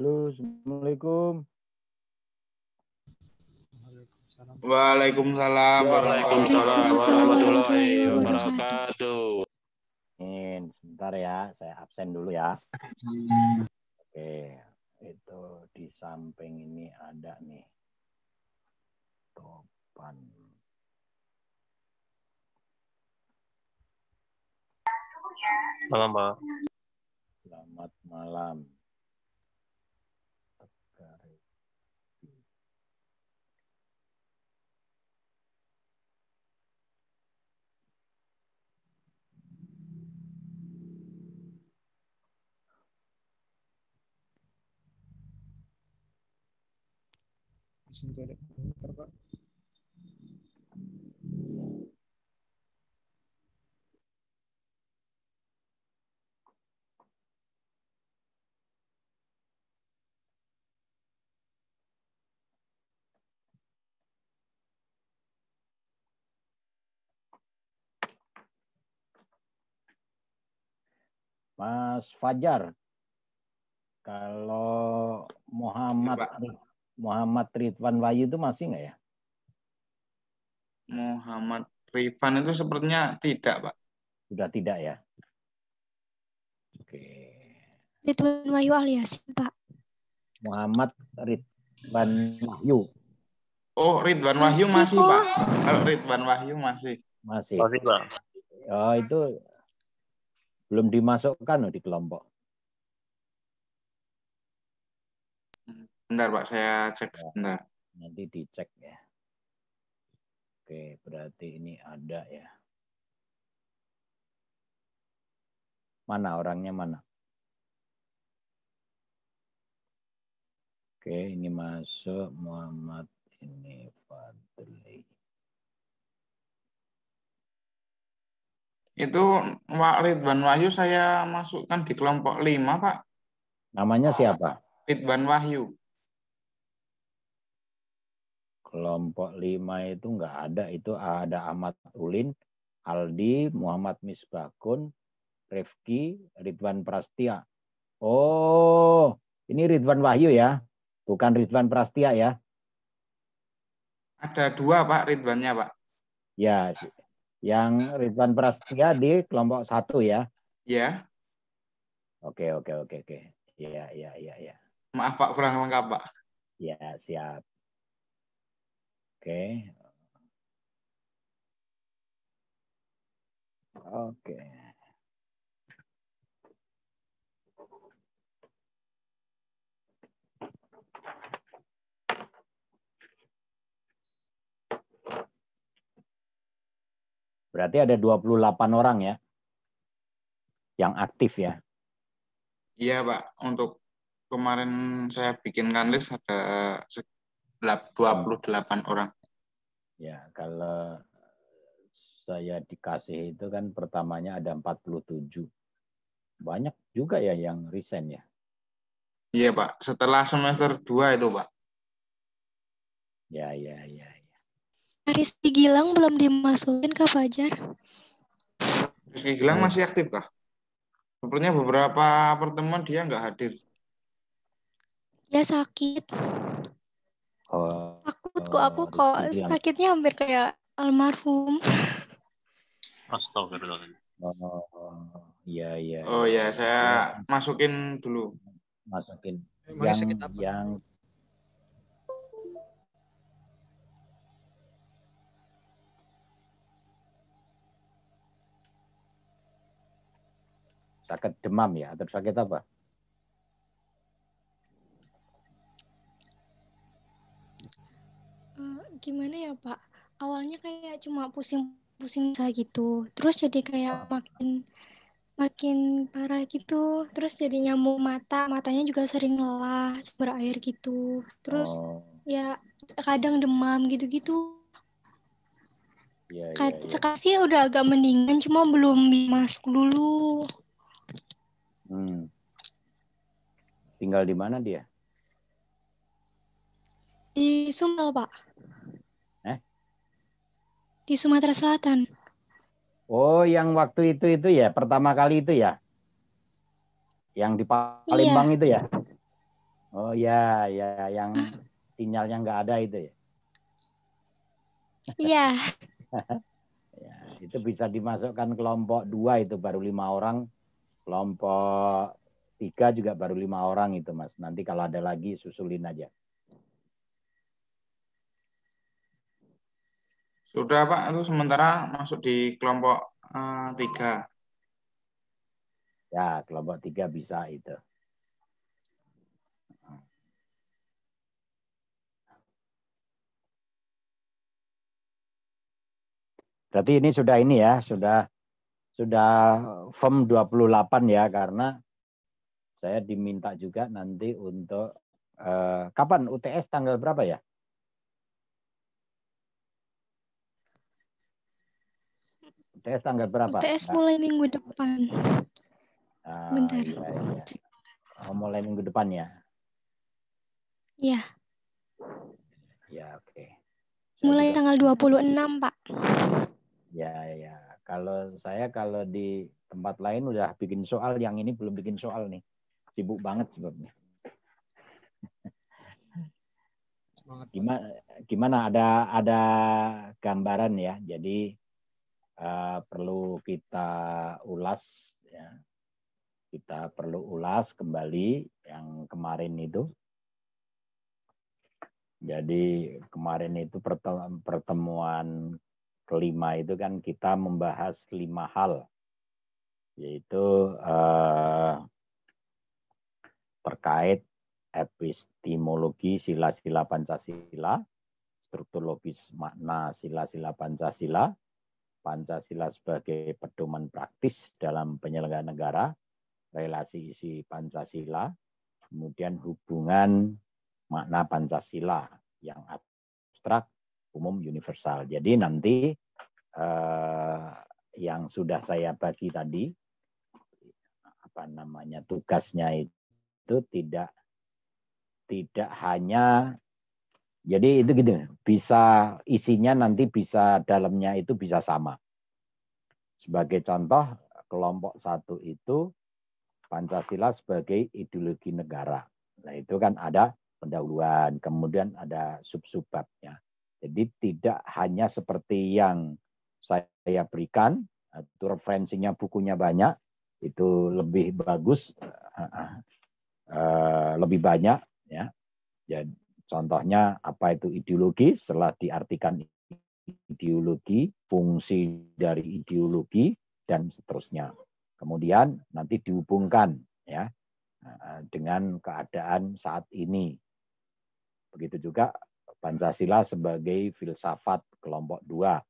Halo, Assalamualaikum. Waalaikumsalam. Waalaikumsalam warahmatullahi wabarakatuh. Amin. Sebentar ya, saya absen dulu ya. Oke, itu di samping ini ada nih. Topan. Selamat Malam, Selamat malam. sentuh ada bentar pak Mas Fajar, kalau Muhammad ya, Muhammad Ridwan Wahyu itu masih nggak ya? Muhammad Ridwan itu sepertinya tidak, Pak. Sudah tidak ya? Oke. Ridwan Wahyu alias Pak. Muhammad Ridwan Wahyu. Oh, Ridwan Wahyu masih, Pak. Kalau Ridwan Wahyu masih. Masih. Masih, Pak. Oh, itu belum dimasukkan loh di kelompok. Bentar Pak, saya cek ya. sebentar. Nanti dicek ya. Oke, berarti ini ada ya. Mana orangnya mana? Oke, ini masuk Muhammad ini Fadli. Itu Pak Ridwan Wahyu saya masukkan di kelompok 5, Pak. Namanya siapa? Ridwan Wahyu. Kelompok lima itu nggak ada. Itu ada Ahmad Ulin, Aldi, Muhammad Misbakun, Rifki, Ridwan Prastia. Oh, ini Ridwan Wahyu ya, bukan Ridwan Prastia ya. Ada dua Pak Ridwannya Pak. Ya, yang Ridwan Prastia di kelompok satu ya. Ya. Oke, oke, oke, oke. Ya, ya, ya, ya. Maaf Pak, kurang lengkap Pak. Ya, siap. Oke. Oke. Berarti ada 28 orang ya yang aktif ya. Iya, Pak. Untuk kemarin saya bikinkan list ada 28 orang. Ya, kalau saya dikasih itu kan pertamanya ada 47. Banyak juga ya yang resign ya? Iya, Pak. Setelah semester 2 itu, Pak. Ya, ya, ya. ya. Rizky Gilang belum dimasukin, ke Fajar. Rizky Gilang hmm. masih aktif, Kak? Sepertinya beberapa pertemuan dia nggak hadir. Ya, sakit. Oh, Takut kok aku kok sakitnya hampir kayak almarhum. Astagfirullahaladzim. Oh, iya iya. Oh iya, saya iya. masukin dulu. Masukin. yang yang sakit demam ya atau sakit apa? gimana ya Pak? Awalnya kayak cuma pusing-pusing saya gitu. Terus jadi kayak makin makin parah gitu terus jadi nyamuk mata matanya juga sering lelah berair gitu terus oh. ya kadang demam gitu-gitu ya, ya, ya. sekarang sih udah agak mendingan cuma belum masuk dulu hmm. tinggal di mana dia di Sumsel pak di Sumatera Selatan. Oh, yang waktu itu itu ya, pertama kali itu ya. Yang di Palembang iya. itu ya. Oh ya, ya yang ah. sinyalnya nggak ada itu ya. Iya. ya, itu bisa dimasukkan kelompok dua itu baru lima orang, kelompok tiga juga baru lima orang itu mas. Nanti kalau ada lagi susulin aja. Sudah Pak, itu sementara masuk di kelompok uh, tiga. Ya, kelompok tiga bisa itu. Berarti ini sudah ini ya, sudah sudah form 28 ya karena saya diminta juga nanti untuk uh, kapan UTS tanggal berapa ya? UTS tanggal berapa? UTS mulai minggu depan. Ah, Bentar. Iya, iya. Oh, mulai minggu depan ya? Iya. Ya, oke. Okay. Jadi, mulai tanggal 26, Pak. Ya, ya, ya. Kalau saya kalau di tempat lain udah bikin soal, yang ini belum bikin soal nih. Sibuk banget sebabnya. Gimana, gimana ada ada gambaran ya. Jadi Eh, perlu kita ulas ya. Kita perlu ulas kembali yang kemarin itu. Jadi kemarin itu pertemuan kelima itu kan kita membahas lima hal yaitu eh, terkait epistemologi sila-sila Pancasila, struktur logis makna sila-sila Pancasila, Pancasila sebagai pedoman praktis dalam penyelenggaraan negara, relasi isi Pancasila, kemudian hubungan makna Pancasila yang abstrak, umum, universal. Jadi nanti eh, yang sudah saya bagi tadi, apa namanya tugasnya itu tidak tidak hanya jadi itu gitu, bisa isinya nanti bisa dalamnya itu bisa sama. Sebagai contoh, kelompok satu itu Pancasila sebagai ideologi negara. Nah itu kan ada pendahuluan, kemudian ada sub-subbabnya. Jadi tidak hanya seperti yang saya berikan, itu referensinya bukunya banyak, itu lebih bagus, eh, eh, eh, lebih banyak ya. Contohnya apa itu ideologi? Setelah diartikan ideologi, fungsi dari ideologi dan seterusnya. Kemudian nanti dihubungkan ya eh, dengan keadaan saat ini. Begitu juga Pancasila sebagai filsafat kelompok dua.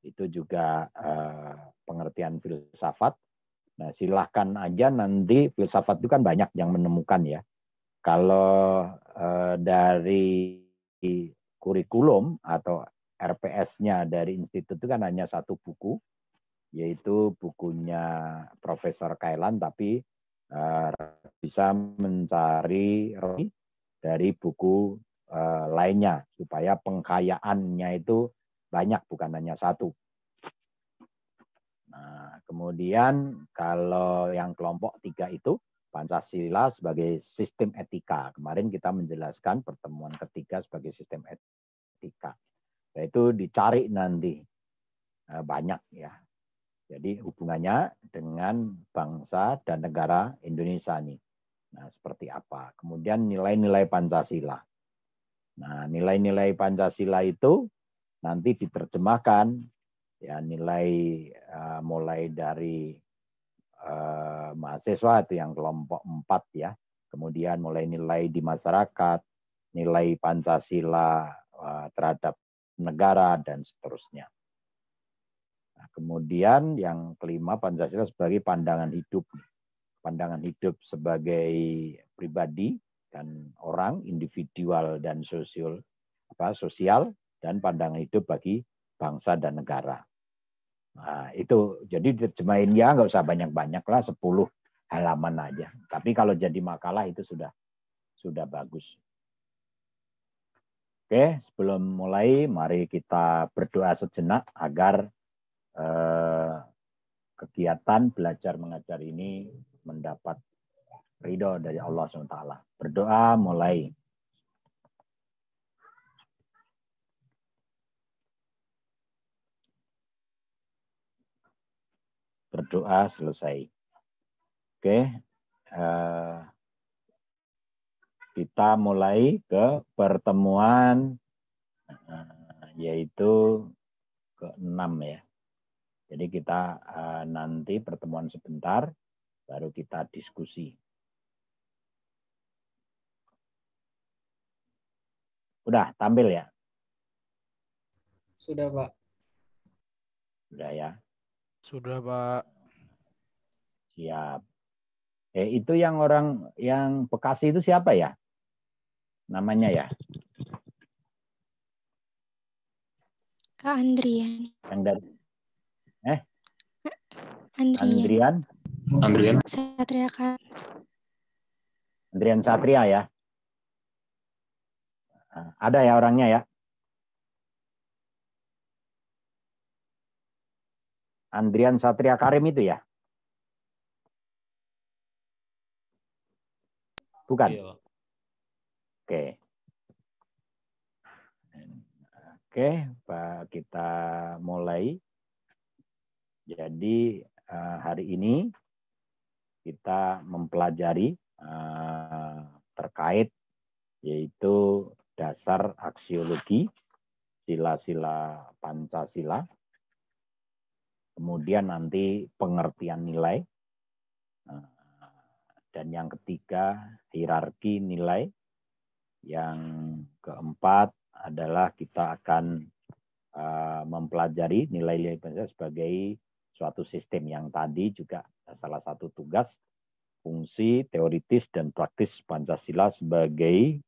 Itu juga eh, pengertian filsafat. Nah, silahkan aja nanti filsafat itu kan banyak yang menemukan ya. Kalau Eh, dari kurikulum atau RPS-nya dari institut itu kan hanya satu buku, yaitu bukunya Profesor Kailan, tapi eh, bisa mencari dari buku eh, lainnya supaya pengkayaannya itu banyak, bukan hanya satu. Nah, kemudian kalau yang kelompok tiga itu Pancasila sebagai sistem etika. Kemarin kita menjelaskan pertemuan ketiga sebagai sistem etika. Yaitu dicari nanti eh, banyak ya. Jadi hubungannya dengan bangsa dan negara Indonesia nih. Nah, seperti apa? Kemudian nilai-nilai Pancasila. Nah, nilai-nilai Pancasila itu nanti diterjemahkan ya nilai uh, mulai dari eh, mahasiswa itu yang kelompok empat ya. Kemudian mulai nilai di masyarakat, nilai Pancasila eh, terhadap negara dan seterusnya. Nah, kemudian yang kelima Pancasila sebagai pandangan hidup. Pandangan hidup sebagai pribadi dan orang, individual dan sosial, apa, sosial dan pandangan hidup bagi bangsa dan negara. Nah, itu jadi terjemahin ya nggak usah banyak-banyak lah 10 halaman aja. Tapi kalau jadi makalah itu sudah sudah bagus. Oke, sebelum mulai mari kita berdoa sejenak agar eh, kegiatan belajar mengajar ini mendapat ridho dari Allah SWT. Berdoa mulai. berdoa selesai. Oke, eh, kita mulai ke pertemuan eh, yaitu ke enam ya. Jadi kita eh, nanti pertemuan sebentar baru kita diskusi. Udah tampil ya? Sudah, Pak. Sudah ya. Sudah, Pak. Siap. Eh itu yang orang yang Bekasi itu siapa ya? Namanya ya? Kak Andrian. Yang dari Eh? Andrian. Andrian. Andrian. Satria Kak. Andrian Satria ya. Ada ya orangnya ya. Andrian Satria Karim itu ya. Bukan. Iya. Oke. Oke, Pak kita mulai. Jadi eh, hari ini kita mempelajari eh, terkait yaitu dasar aksiologi sila-sila Pancasila. Kemudian nanti pengertian nilai. Nah, dan yang ketiga, hierarki nilai. Yang keempat adalah kita akan uh, mempelajari nilai-nilai Pancasila sebagai suatu sistem yang tadi juga salah satu tugas fungsi teoritis dan praktis Pancasila sebagai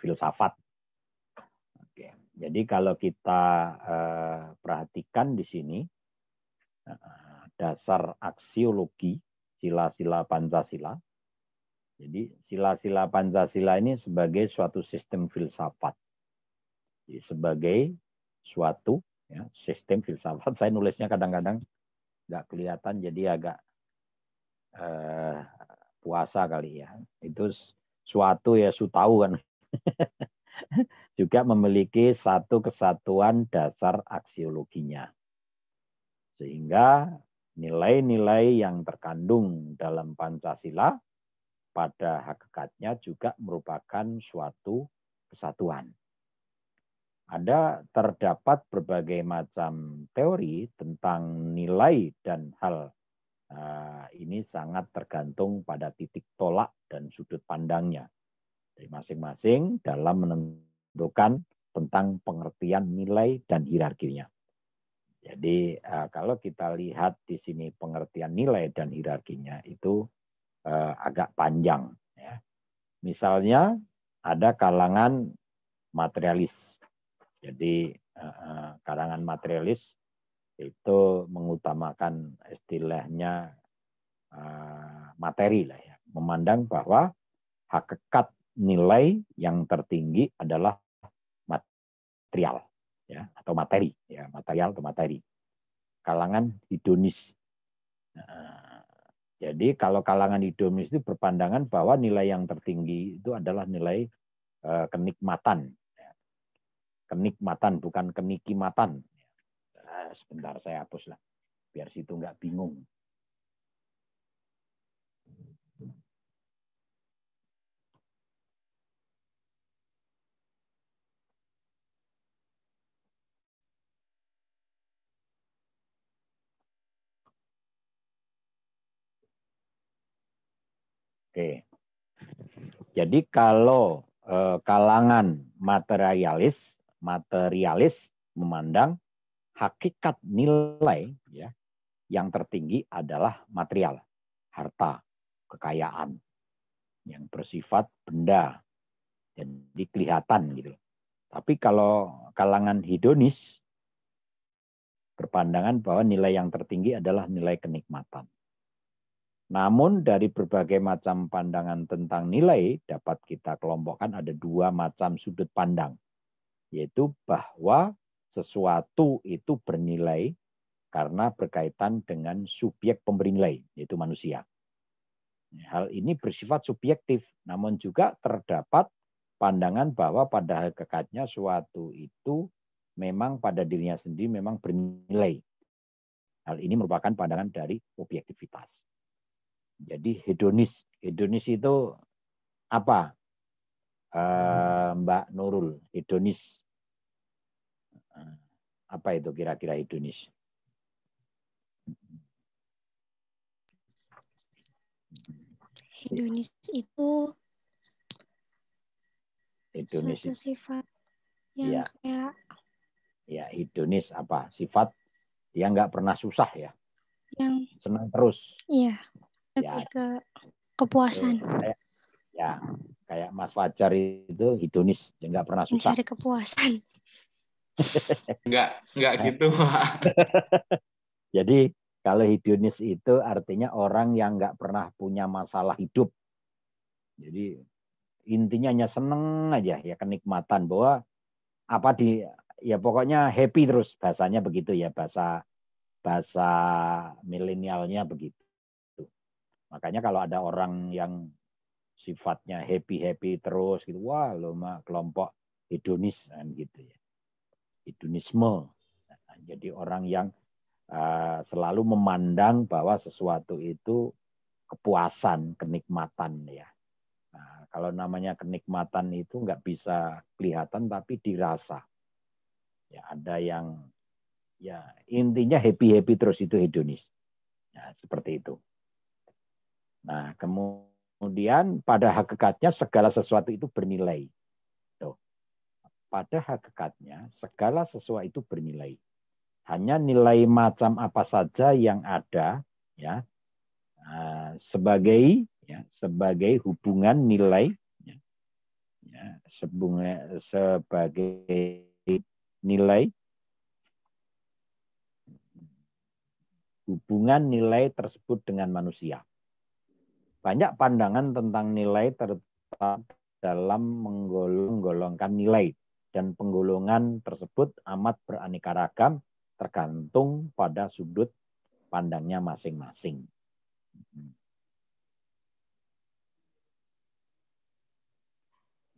filsafat. Oke. Jadi kalau kita uh, perhatikan di sini uh, dasar aksiologi sila-sila Pancasila. Jadi sila-sila Pancasila ini sebagai suatu sistem filsafat. Jadi, sebagai suatu ya, sistem filsafat. Saya nulisnya kadang-kadang nggak kelihatan jadi agak eh, puasa kali ya. Itu suatu ya su tahu kan. juga memiliki satu kesatuan dasar aksiologinya. Sehingga nilai-nilai yang terkandung dalam Pancasila pada hakikatnya juga merupakan suatu kesatuan. Ada terdapat berbagai macam teori tentang nilai dan hal eh, ini sangat tergantung pada titik tolak dan sudut pandangnya dari masing-masing dalam menentukan tentang pengertian nilai dan hierarkinya. Jadi eh, kalau kita lihat di sini pengertian nilai dan hierarkinya itu eh, agak panjang. Ya. Misalnya ada kalangan materialis. Jadi eh, kalangan materialis itu mengutamakan istilahnya materi lah ya, memandang bahwa hakikat nilai yang tertinggi adalah material ya atau materi ya material atau materi kalangan hedonis nah, jadi kalau kalangan hedonis itu berpandangan bahwa nilai yang tertinggi itu adalah nilai eh, kenikmatan kenikmatan bukan kenikimatan nah, sebentar saya hapuslah biar situ nggak bingung Oke. Jadi kalau eh, kalangan materialis, materialis memandang hakikat nilai ya yang tertinggi adalah material, harta, kekayaan yang bersifat benda. dan kelihatan gitu. Tapi kalau kalangan hedonis berpandangan bahwa nilai yang tertinggi adalah nilai kenikmatan. Namun dari berbagai macam pandangan tentang nilai dapat kita kelompokkan ada dua macam sudut pandang. Yaitu bahwa sesuatu itu bernilai karena berkaitan dengan subjek pemberi nilai, yaitu manusia. Hal ini bersifat subjektif, namun juga terdapat pandangan bahwa pada hakikatnya suatu itu memang pada dirinya sendiri memang bernilai. Hal ini merupakan pandangan dari objektivitas. Jadi hedonis, hedonis itu apa? Eh, Mbak Nurul, hedonis. Eh, apa itu kira-kira hedonis? Hedonis itu hedonis suatu sifat yang ya. kayak ya hedonis apa sifat dia nggak pernah susah ya yang senang terus iya lebih ya. ke kepuasan. Kayak, ya, kayak Mas Fajar itu hedonis, nggak pernah susah. Mencari kepuasan. nggak, nggak eh. gitu, Pak. Jadi kalau hedonis itu artinya orang yang nggak pernah punya masalah hidup. Jadi intinya hanya seneng aja ya kenikmatan bahwa apa di ya pokoknya happy terus bahasanya begitu ya bahasa bahasa milenialnya begitu. Makanya kalau ada orang yang sifatnya happy-happy terus gitu, wah lo mah kelompok hedonis kan gitu ya. Hedonisme. Nah, jadi orang yang uh, selalu memandang bahwa sesuatu itu kepuasan, kenikmatan ya. Nah, kalau namanya kenikmatan itu nggak bisa kelihatan tapi dirasa. Ya ada yang ya intinya happy happy terus itu hedonis. Nah, seperti itu. Nah, kemudian pada hakikatnya segala sesuatu itu bernilai. Tuh. Pada hakikatnya segala sesuatu itu bernilai. Hanya nilai macam apa saja yang ada ya eh, sebagai ya, sebagai hubungan nilai ya, ya, sebagai, sebagai nilai hubungan nilai tersebut dengan manusia banyak pandangan tentang nilai terutama dalam menggolong-golongkan nilai dan penggolongan tersebut amat beraneka ragam tergantung pada sudut pandangnya masing-masing.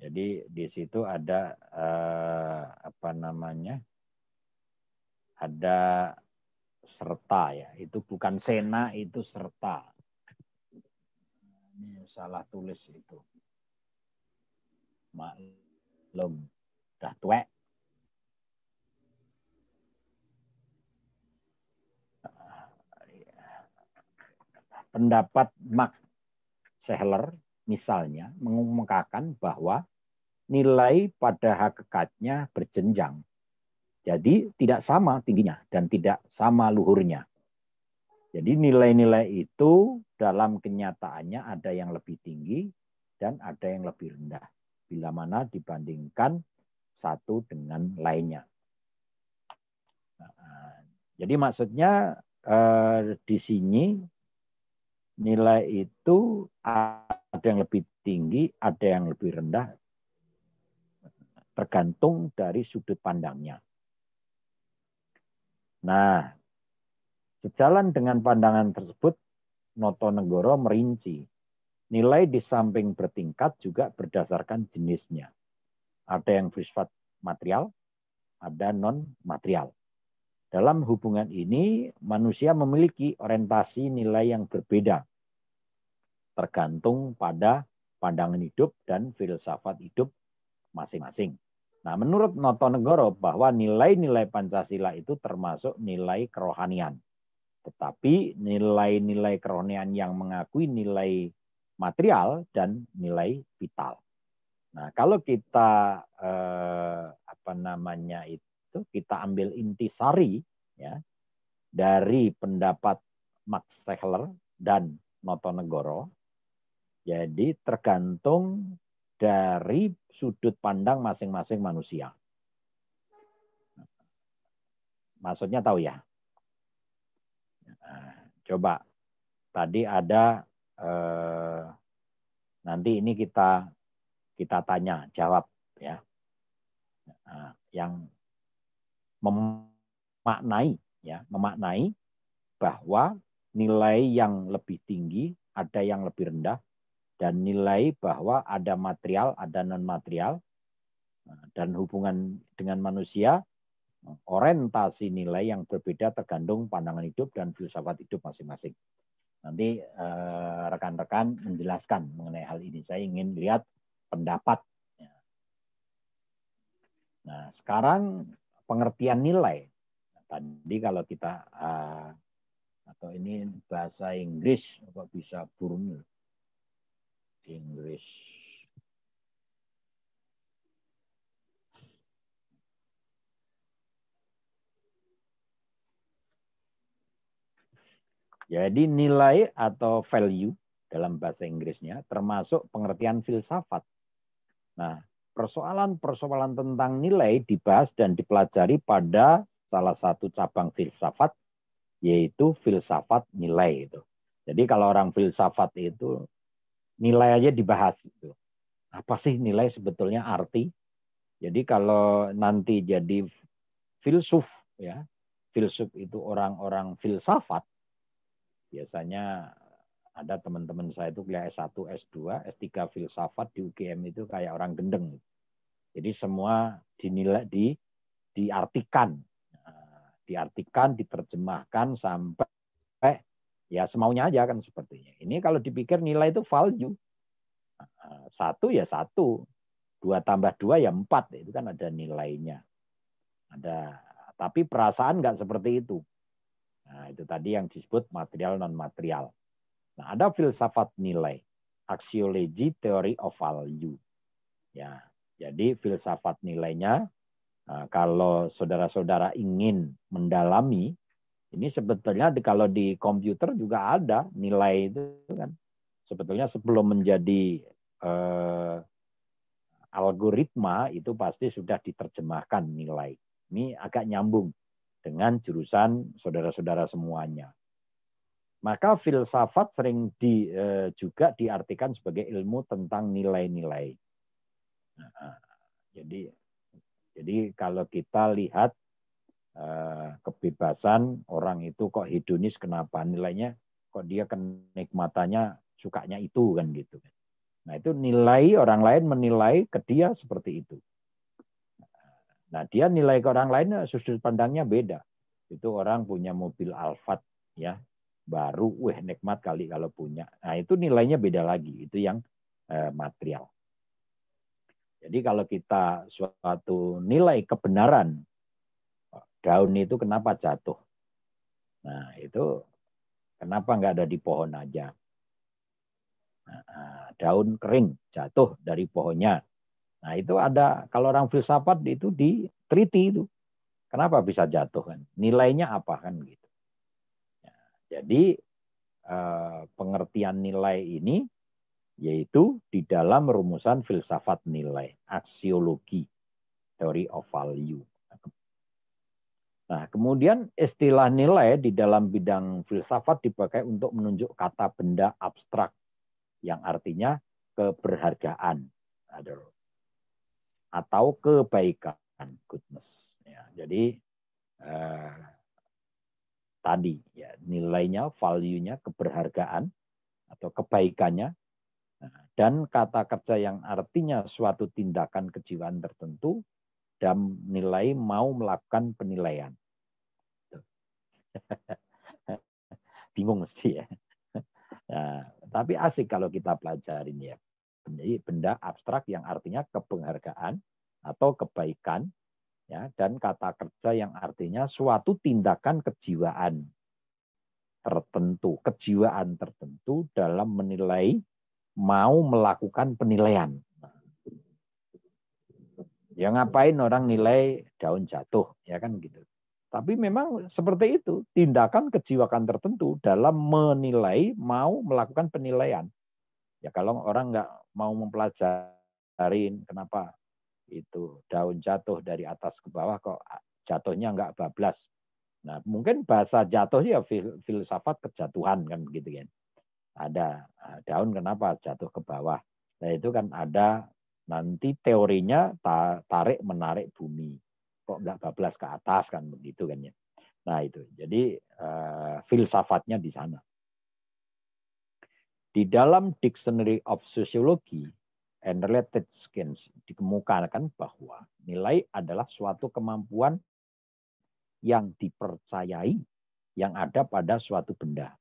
Jadi di situ ada eh, apa namanya? Ada serta ya. Itu bukan sena, itu serta ini iya, salah tulis itu. Maklum, dah tuek. Pendapat Max Scheler misalnya mengungkapkan bahwa nilai pada hakikatnya berjenjang. Jadi tidak sama tingginya dan tidak sama luhurnya. Jadi nilai-nilai itu dalam kenyataannya ada yang lebih tinggi dan ada yang lebih rendah. Bila mana dibandingkan satu dengan lainnya. Nah, jadi maksudnya eh, di sini nilai itu ada yang lebih tinggi, ada yang lebih rendah, tergantung dari sudut pandangnya. Nah, Sejalan dengan pandangan tersebut, Noto Negoro merinci nilai di samping bertingkat juga berdasarkan jenisnya. Ada yang bersifat material, ada non-material. Dalam hubungan ini, manusia memiliki orientasi nilai yang berbeda, tergantung pada pandangan hidup dan filsafat hidup masing-masing. Nah, menurut Noto Negoro bahwa nilai-nilai Pancasila itu termasuk nilai kerohanian. Tetapi nilai-nilai keronean yang mengakui nilai material dan nilai vital. Nah, kalau kita eh, apa namanya itu kita ambil intisari ya dari pendapat Max Tegeler dan Notonegoro. Jadi tergantung dari sudut pandang masing-masing manusia. Maksudnya tahu ya? Coba tadi ada eh, nanti ini kita kita tanya jawab ya. Nah, yang memaknai ya, memaknai bahwa nilai yang lebih tinggi ada yang lebih rendah dan nilai bahwa ada material, ada non material nah, dan hubungan dengan manusia orientasi nilai yang berbeda tergantung pandangan hidup dan filsafat hidup masing-masing. Nanti eh, rekan-rekan uh, menjelaskan mengenai hal ini. Saya ingin lihat pendapat. Nah, sekarang pengertian nilai. Tadi kalau kita uh, atau ini bahasa Inggris, apa bisa burung ya? Inggris Jadi nilai atau value dalam bahasa Inggrisnya termasuk pengertian filsafat. Nah, persoalan-persoalan tentang nilai dibahas dan dipelajari pada salah satu cabang filsafat yaitu filsafat nilai itu. Jadi kalau orang filsafat itu nilai aja dibahas itu. Apa sih nilai sebetulnya arti? Jadi kalau nanti jadi filsuf ya, filsuf itu orang-orang filsafat biasanya ada teman-teman saya itu kuliah S1, S2, S3 filsafat di UGM itu kayak orang gendeng. Jadi semua dinilai di diartikan, nah, diartikan, diterjemahkan sampai ya semaunya aja kan sepertinya. Ini kalau dipikir nilai itu value. Nah, satu ya satu, dua tambah dua ya empat, itu kan ada nilainya. Ada tapi perasaan nggak seperti itu. Nah, itu tadi yang disebut material non material. Nah, ada filsafat nilai, axiology theory of value. Ya, jadi filsafat nilainya nah, kalau saudara-saudara ingin mendalami ini sebetulnya di, kalau di komputer juga ada nilai itu kan. Sebetulnya sebelum menjadi eh, algoritma itu pasti sudah diterjemahkan nilai. Ini agak nyambung dengan jurusan saudara-saudara semuanya. Maka filsafat sering di, eh, juga diartikan sebagai ilmu tentang nilai-nilai. Nah, jadi, jadi kalau kita lihat eh, kebebasan orang itu kok hedonis kenapa nilainya kok dia kenikmatannya sukanya itu kan gitu. Nah itu nilai orang lain menilai ke dia seperti itu. Nah, dia nilai ke orang lain eh, sudut pandangnya beda. Itu orang punya mobil Alphard ya, baru weh nikmat kali kalau punya. Nah, itu nilainya beda lagi. Itu yang eh, material. Jadi kalau kita suatu nilai kebenaran daun itu kenapa jatuh? Nah, itu kenapa nggak ada di pohon aja? Nah, ah, daun kering jatuh dari pohonnya Nah itu ada kalau orang filsafat itu diteliti itu. Kenapa bisa jatuh kan? Nilainya apa kan gitu. Ya, jadi eh, pengertian nilai ini yaitu di dalam rumusan filsafat nilai, aksiologi, theory of value. Nah, kemudian istilah nilai di dalam bidang filsafat dipakai untuk menunjuk kata benda abstrak yang artinya keberhargaan atau kebaikan goodness. Ya, jadi eh, tadi ya nilainya, value-nya, keberhargaan atau kebaikannya nah, dan kata kerja yang artinya suatu tindakan kejiwaan tertentu dan nilai mau melakukan penilaian. Bingung sih ya. Nah, tapi asik kalau kita pelajari ya. Jadi benda abstrak yang artinya kepenghargaan atau kebaikan ya dan kata kerja yang artinya suatu tindakan kejiwaan tertentu, kejiwaan tertentu dalam menilai mau melakukan penilaian. Ya ngapain orang nilai daun jatuh, ya kan gitu. Tapi memang seperti itu, tindakan kejiwaan tertentu dalam menilai mau melakukan penilaian. Ya kalau orang nggak mau mempelajari kenapa itu daun jatuh dari atas ke bawah kok jatuhnya nggak bablas. Nah mungkin bahasa jatuh ya filsafat kejatuhan kan begitu kan. Ada eh, daun kenapa jatuh ke bawah. Nah itu kan ada nanti teorinya tarik menarik bumi kok nggak bablas ke atas kan begitu kan ya. Nah itu jadi uh, filsafatnya di sana. Di dalam Dictionary of Sociology and related skills dikemukakan kan bahwa nilai adalah suatu kemampuan yang dipercayai yang ada pada suatu benda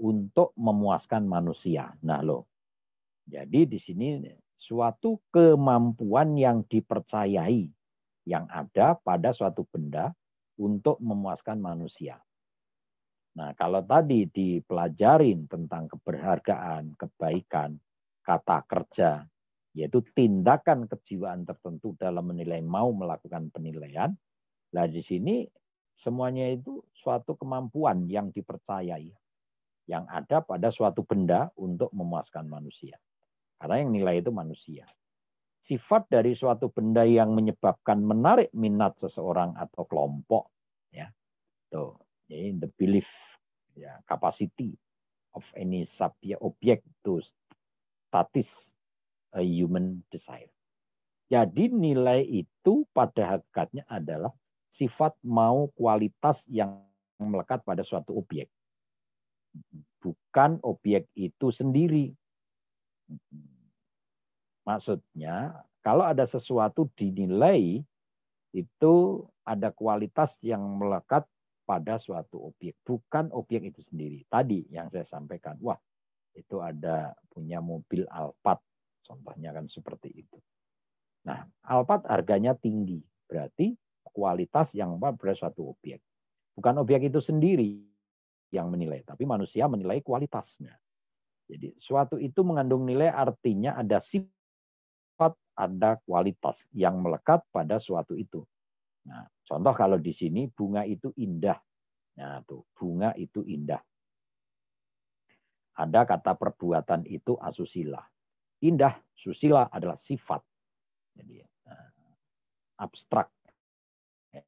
untuk memuaskan manusia. Nah, loh. Jadi di sini suatu kemampuan yang dipercayai yang ada pada suatu benda untuk memuaskan manusia. Nah, kalau tadi dipelajarin tentang keberhargaan, kebaikan, kata kerja, yaitu tindakan kejiwaan tertentu dalam menilai mau melakukan penilaian. Nah, di sini semuanya itu suatu kemampuan yang dipercayai yang ada pada suatu benda untuk memuaskan manusia. Karena yang nilai itu manusia. Sifat dari suatu benda yang menyebabkan menarik minat seseorang atau kelompok ya. Tuh, jadi the belief ya capacity of any subject object to status a human desire. Jadi nilai itu pada hakikatnya adalah sifat mau kualitas yang melekat pada suatu objek. Bukan objek itu sendiri. Maksudnya, kalau ada sesuatu dinilai, itu ada kualitas yang melekat pada suatu objek, bukan objek itu sendiri. Tadi yang saya sampaikan, wah, itu ada punya mobil Alphard Contohnya kan seperti itu. Nah, Alphard harganya tinggi, berarti kualitas yang pada suatu objek. Bukan objek itu sendiri yang menilai, tapi manusia menilai kualitasnya. Jadi suatu itu mengandung nilai artinya ada sifat, ada kualitas yang melekat pada suatu itu. Nah, contoh kalau di sini bunga itu indah. Nah, tuh, bunga itu indah. Ada kata perbuatan itu asusila. Indah, susila adalah sifat. Jadi eh, abstrak. Ya,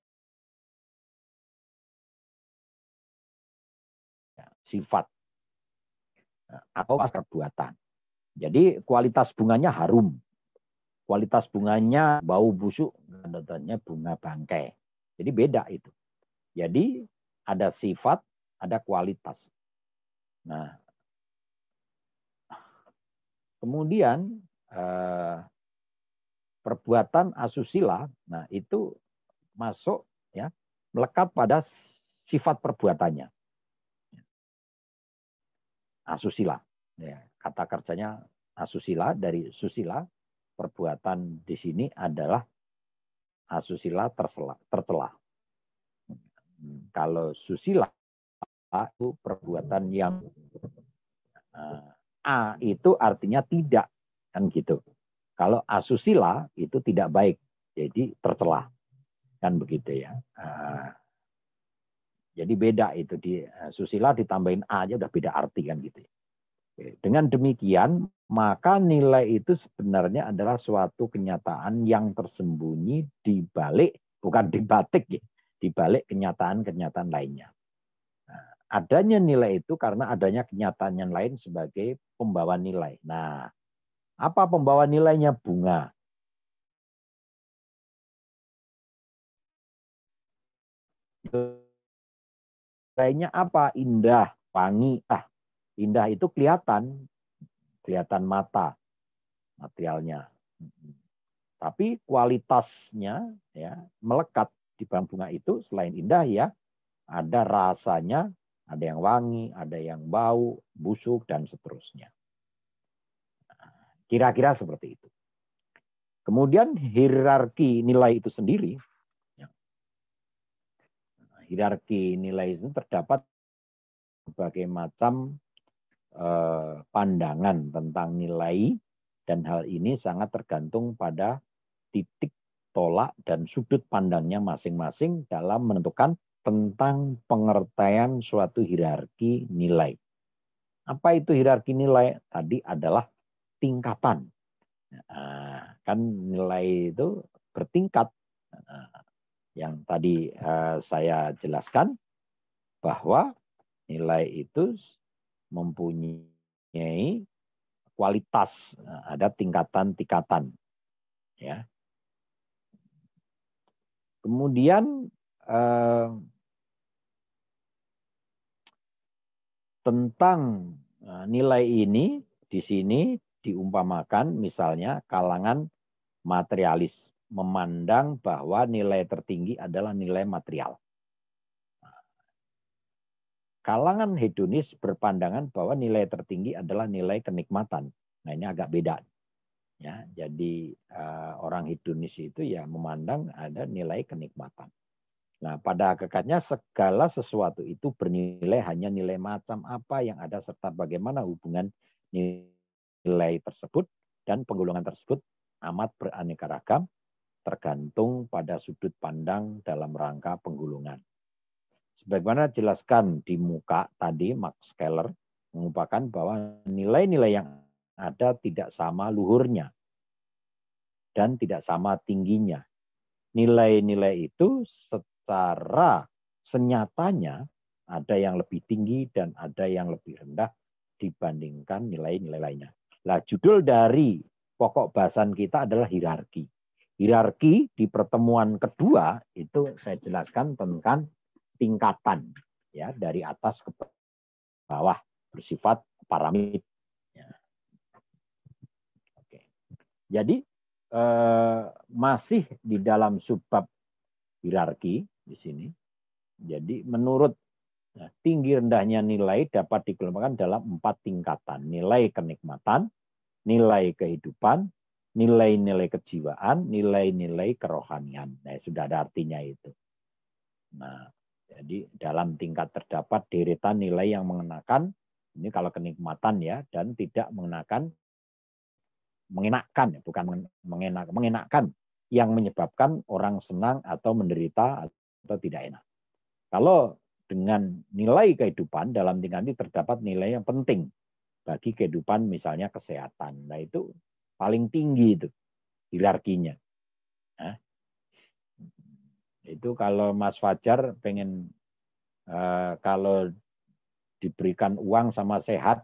sifat atau nah, perbuatan. Jadi kualitas bunganya harum. Kualitas bunganya bau busuk, tandanya bunga bangkai. Jadi beda itu. Jadi ada sifat, ada kualitas. Nah, Kemudian eh, perbuatan asusila, nah itu masuk ya melekat pada sifat perbuatannya. Asusila, ya, kata kerjanya asusila dari susila perbuatan di sini adalah asusila tertelah. Kalau susila itu perbuatan yang uh, A itu artinya tidak kan gitu. Kalau asusila itu tidak baik, jadi tercela kan begitu ya. Jadi beda itu di e, susila ditambahin a aja udah beda arti kan gitu. Ya. Dengan demikian maka nilai itu sebenarnya adalah suatu kenyataan yang tersembunyi di balik bukan di batik ya, di balik kenyataan-kenyataan lainnya adanya nilai itu karena adanya kenyataan yang lain sebagai pembawa nilai. Nah, apa pembawa nilainya bunga? Nilainya apa? Indah, wangi. Ah, indah itu kelihatan, kelihatan mata materialnya. Tapi kualitasnya ya melekat di bank bunga itu selain indah ya ada rasanya ada yang wangi, ada yang bau, busuk, dan seterusnya. Kira-kira seperti itu. Kemudian hierarki nilai itu sendiri, ya. hierarki nilai itu terdapat berbagai macam eh, pandangan tentang nilai dan hal ini sangat tergantung pada titik tolak dan sudut pandangnya masing-masing dalam menentukan tentang pengertian suatu hierarki nilai. Apa itu hierarki nilai? Tadi adalah tingkatan. Nah, kan nilai itu bertingkat. Nah, yang tadi eh, saya jelaskan bahwa nilai itu mempunyai kualitas, nah, ada tingkatan-tingkatan. Ya. Kemudian eh, tentang eh, nilai ini di sini diumpamakan misalnya kalangan materialis memandang bahwa nilai tertinggi adalah nilai material. Nah, kalangan hedonis berpandangan bahwa nilai tertinggi adalah nilai kenikmatan. Nah ini agak beda. Ya, jadi eh, orang hedonis itu ya memandang ada nilai kenikmatan. Nah, pada hakikatnya segala sesuatu itu bernilai hanya nilai macam apa yang ada serta bagaimana hubungan nilai tersebut dan penggolongan tersebut amat beraneka ragam tergantung pada sudut pandang dalam rangka penggulungan Sebagaimana jelaskan di muka tadi Max Keller mengungkapkan bahwa nilai-nilai yang ada tidak sama luhurnya dan tidak sama tingginya. Nilai-nilai itu secara senyatanya ada yang lebih tinggi dan ada yang lebih rendah dibandingkan nilai-nilai lainnya. Nah, judul dari pokok bahasan kita adalah hierarki. Hierarki di pertemuan kedua itu saya jelaskan tentang tingkatan ya dari atas ke bawah bersifat paramit. Ya. Oke. Jadi eh, masih di dalam subbab hierarki di sini. Jadi menurut nah, tinggi rendahnya nilai dapat dikelompokkan dalam empat tingkatan. Nilai kenikmatan, nilai kehidupan, nilai-nilai kejiwaan, nilai-nilai kerohanian. Nah, sudah ada artinya itu. Nah, jadi dalam tingkat terdapat deretan nilai yang mengenakan ini kalau kenikmatan ya dan tidak mengenakan mengenakan bukan mengenak mengenakan yang menyebabkan orang senang atau menderita atau tidak enak. Kalau dengan nilai kehidupan dalam tingkat ini terdapat nilai yang penting bagi kehidupan misalnya kesehatan. Nah itu paling tinggi itu hierarkinya. Nah, itu kalau Mas Fajar pengen eh, kalau diberikan uang sama sehat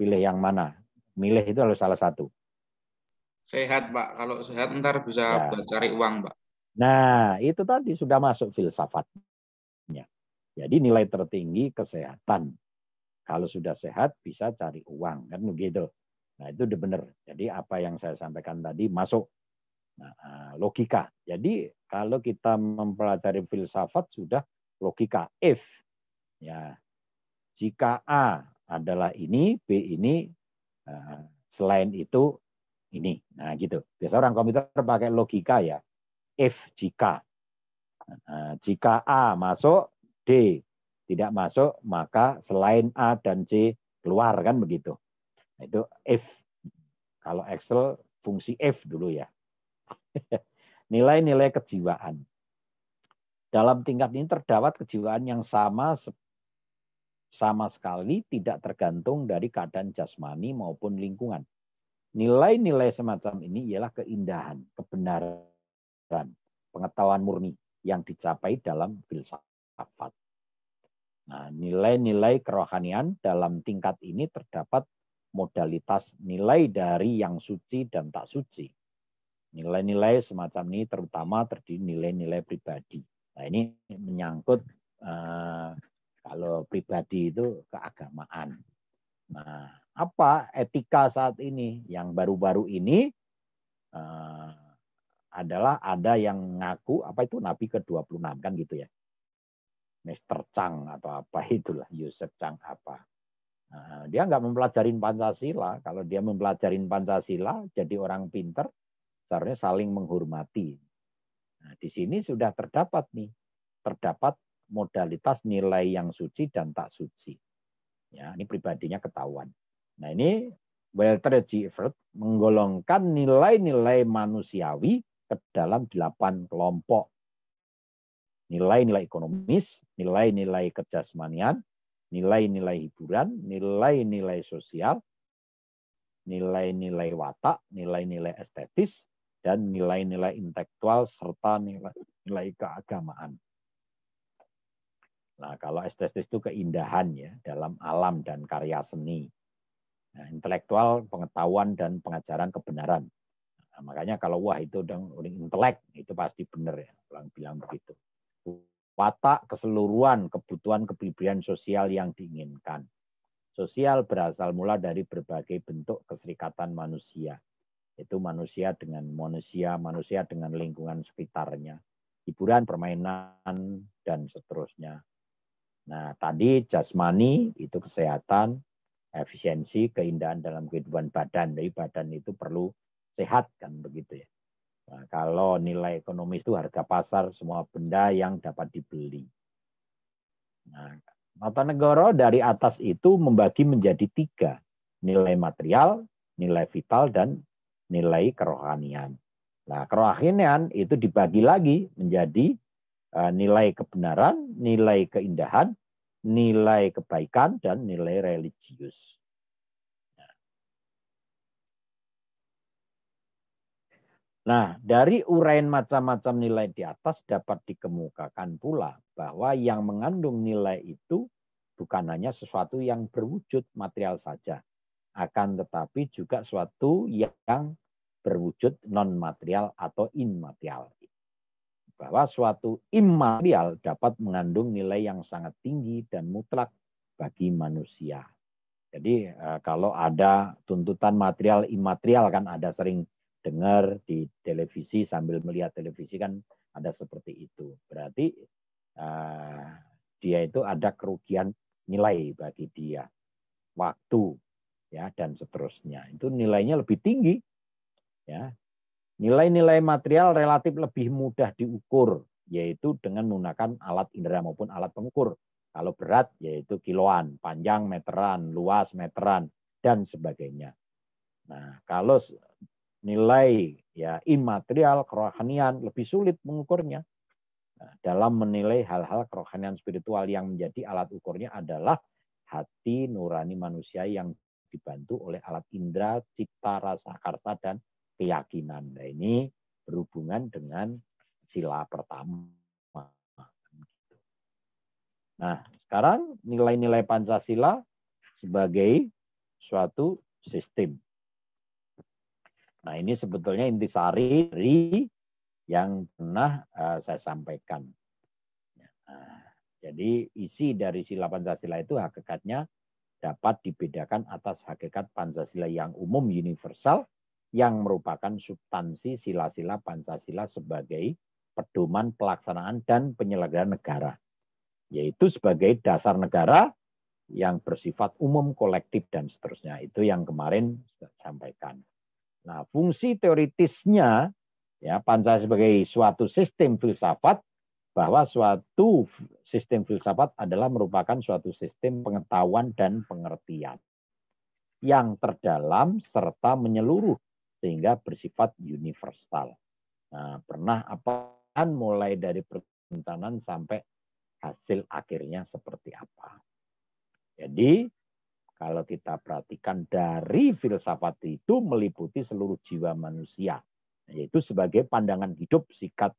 pilih yang mana? Milih itu harus salah satu. Sehat, Pak. Kalau sehat ntar bisa ya. cari uang, Pak. Nah, itu tadi sudah masuk filsafatnya. Jadi nilai tertinggi kesehatan. Kalau sudah sehat bisa cari uang kan begitu. Nah, itu udah benar. Jadi apa yang saya sampaikan tadi masuk nah, eh, logika. Jadi kalau kita mempelajari filsafat sudah logika if ya jika A adalah ini, B ini, eh, selain itu ini. Nah, gitu. Biasa orang komputer pakai logika ya if jika. Nah, jika A masuk, D tidak masuk, maka selain A dan C keluar kan begitu. Nah, itu if. Kalau Excel fungsi if dulu ya. Nilai-nilai kejiwaan. Dalam tingkat ini terdapat kejiwaan yang sama sama sekali tidak tergantung dari keadaan jasmani maupun lingkungan. Nilai-nilai semacam ini ialah keindahan, kebenaran, pemikiran, pengetahuan murni yang dicapai dalam filsafat. Nah, nilai-nilai kerohanian dalam tingkat ini terdapat modalitas nilai dari yang suci dan tak suci. Nilai-nilai semacam ini terutama terdiri nilai-nilai pribadi. Nah, ini menyangkut eh, kalau pribadi itu keagamaan. Nah, apa etika saat ini yang baru-baru ini eh, adalah ada yang ngaku apa itu Nabi ke-26 kan gitu ya. Mr. Chang atau apa itulah, Yusuf Chang apa. Nah, dia nggak mempelajari Pancasila. Kalau dia mempelajari Pancasila, jadi orang pinter, seharusnya saling menghormati. Nah, di sini sudah terdapat nih, terdapat modalitas nilai yang suci dan tak suci. Ya, ini pribadinya ketahuan. Nah ini Walter G. menggolongkan nilai-nilai manusiawi ke dalam delapan kelompok. Nilai-nilai ekonomis, nilai-nilai kerjasmanian, nilai-nilai hiburan, nilai-nilai sosial, nilai-nilai watak, nilai-nilai estetis, dan nilai-nilai intelektual serta nilai-nilai keagamaan. Nah, kalau estetis itu keindahan ya dalam alam dan karya seni. Nah, intelektual pengetahuan dan pengajaran kebenaran. Nah, makanya kalau wah itu udah intelek itu pasti benar ya orang bilang begitu. Watak keseluruhan kebutuhan kepribadian sosial yang diinginkan. Sosial berasal mula dari berbagai bentuk keserikatan manusia. Itu manusia dengan manusia, manusia dengan lingkungan sekitarnya. Hiburan, permainan, dan seterusnya. Nah, tadi jasmani itu kesehatan, efisiensi, keindahan dalam kehidupan badan. Jadi badan itu perlu sehat kan begitu ya. Nah, kalau nilai ekonomis itu harga pasar semua benda yang dapat dibeli. Nah, mata negara dari atas itu membagi menjadi tiga. Nilai material, nilai vital, dan nilai kerohanian. Nah, kerohanian itu dibagi lagi menjadi eh, nilai kebenaran, nilai keindahan, nilai kebaikan, dan nilai religius. Nah, dari uraian macam-macam nilai di atas dapat dikemukakan pula bahwa yang mengandung nilai itu bukan hanya sesuatu yang berwujud material saja, akan tetapi juga sesuatu yang berwujud non-material atau immaterial. Bahwa suatu immaterial dapat mengandung nilai yang sangat tinggi dan mutlak bagi manusia. Jadi eh, kalau ada tuntutan material immaterial kan ada sering dengar di televisi sambil melihat televisi kan ada seperti itu. Berarti uh, dia itu ada kerugian nilai bagi dia, waktu ya dan seterusnya. Itu nilainya lebih tinggi. Ya. Nilai-nilai material relatif lebih mudah diukur yaitu dengan menggunakan alat indera maupun alat pengukur. Kalau berat yaitu kiloan, panjang meteran, luas meteran dan sebagainya. Nah, kalau nilai ya imaterial kerohanian lebih sulit mengukurnya. Nah, dalam menilai hal-hal kerohanian spiritual yang menjadi alat ukurnya adalah hati nurani manusia yang dibantu oleh alat indera, cita, rasa, karta dan keyakinan. Nah, ini berhubungan dengan sila pertama. Nah, sekarang nilai-nilai Pancasila sebagai suatu sistem Nah ini sebetulnya intisari dari yang pernah uh, saya sampaikan. Ya, nah, jadi isi dari sila Pancasila itu hakikatnya dapat dibedakan atas hakikat Pancasila yang umum universal yang merupakan substansi sila-sila Pancasila sebagai pedoman pelaksanaan dan penyelenggaraan negara, yaitu sebagai dasar negara yang bersifat umum, kolektif, dan seterusnya. Itu yang kemarin saya sampaikan. Nah, fungsi teoritisnya ya Pancasila sebagai suatu sistem filsafat bahwa suatu sistem filsafat adalah merupakan suatu sistem pengetahuan dan pengertian yang terdalam serta menyeluruh sehingga bersifat universal. Nah, pernah apa apaan mulai dari perencanaan sampai hasil akhirnya seperti apa. Jadi kalau kita perhatikan dari filsafat itu meliputi seluruh jiwa manusia, yaitu sebagai pandangan hidup, sikap,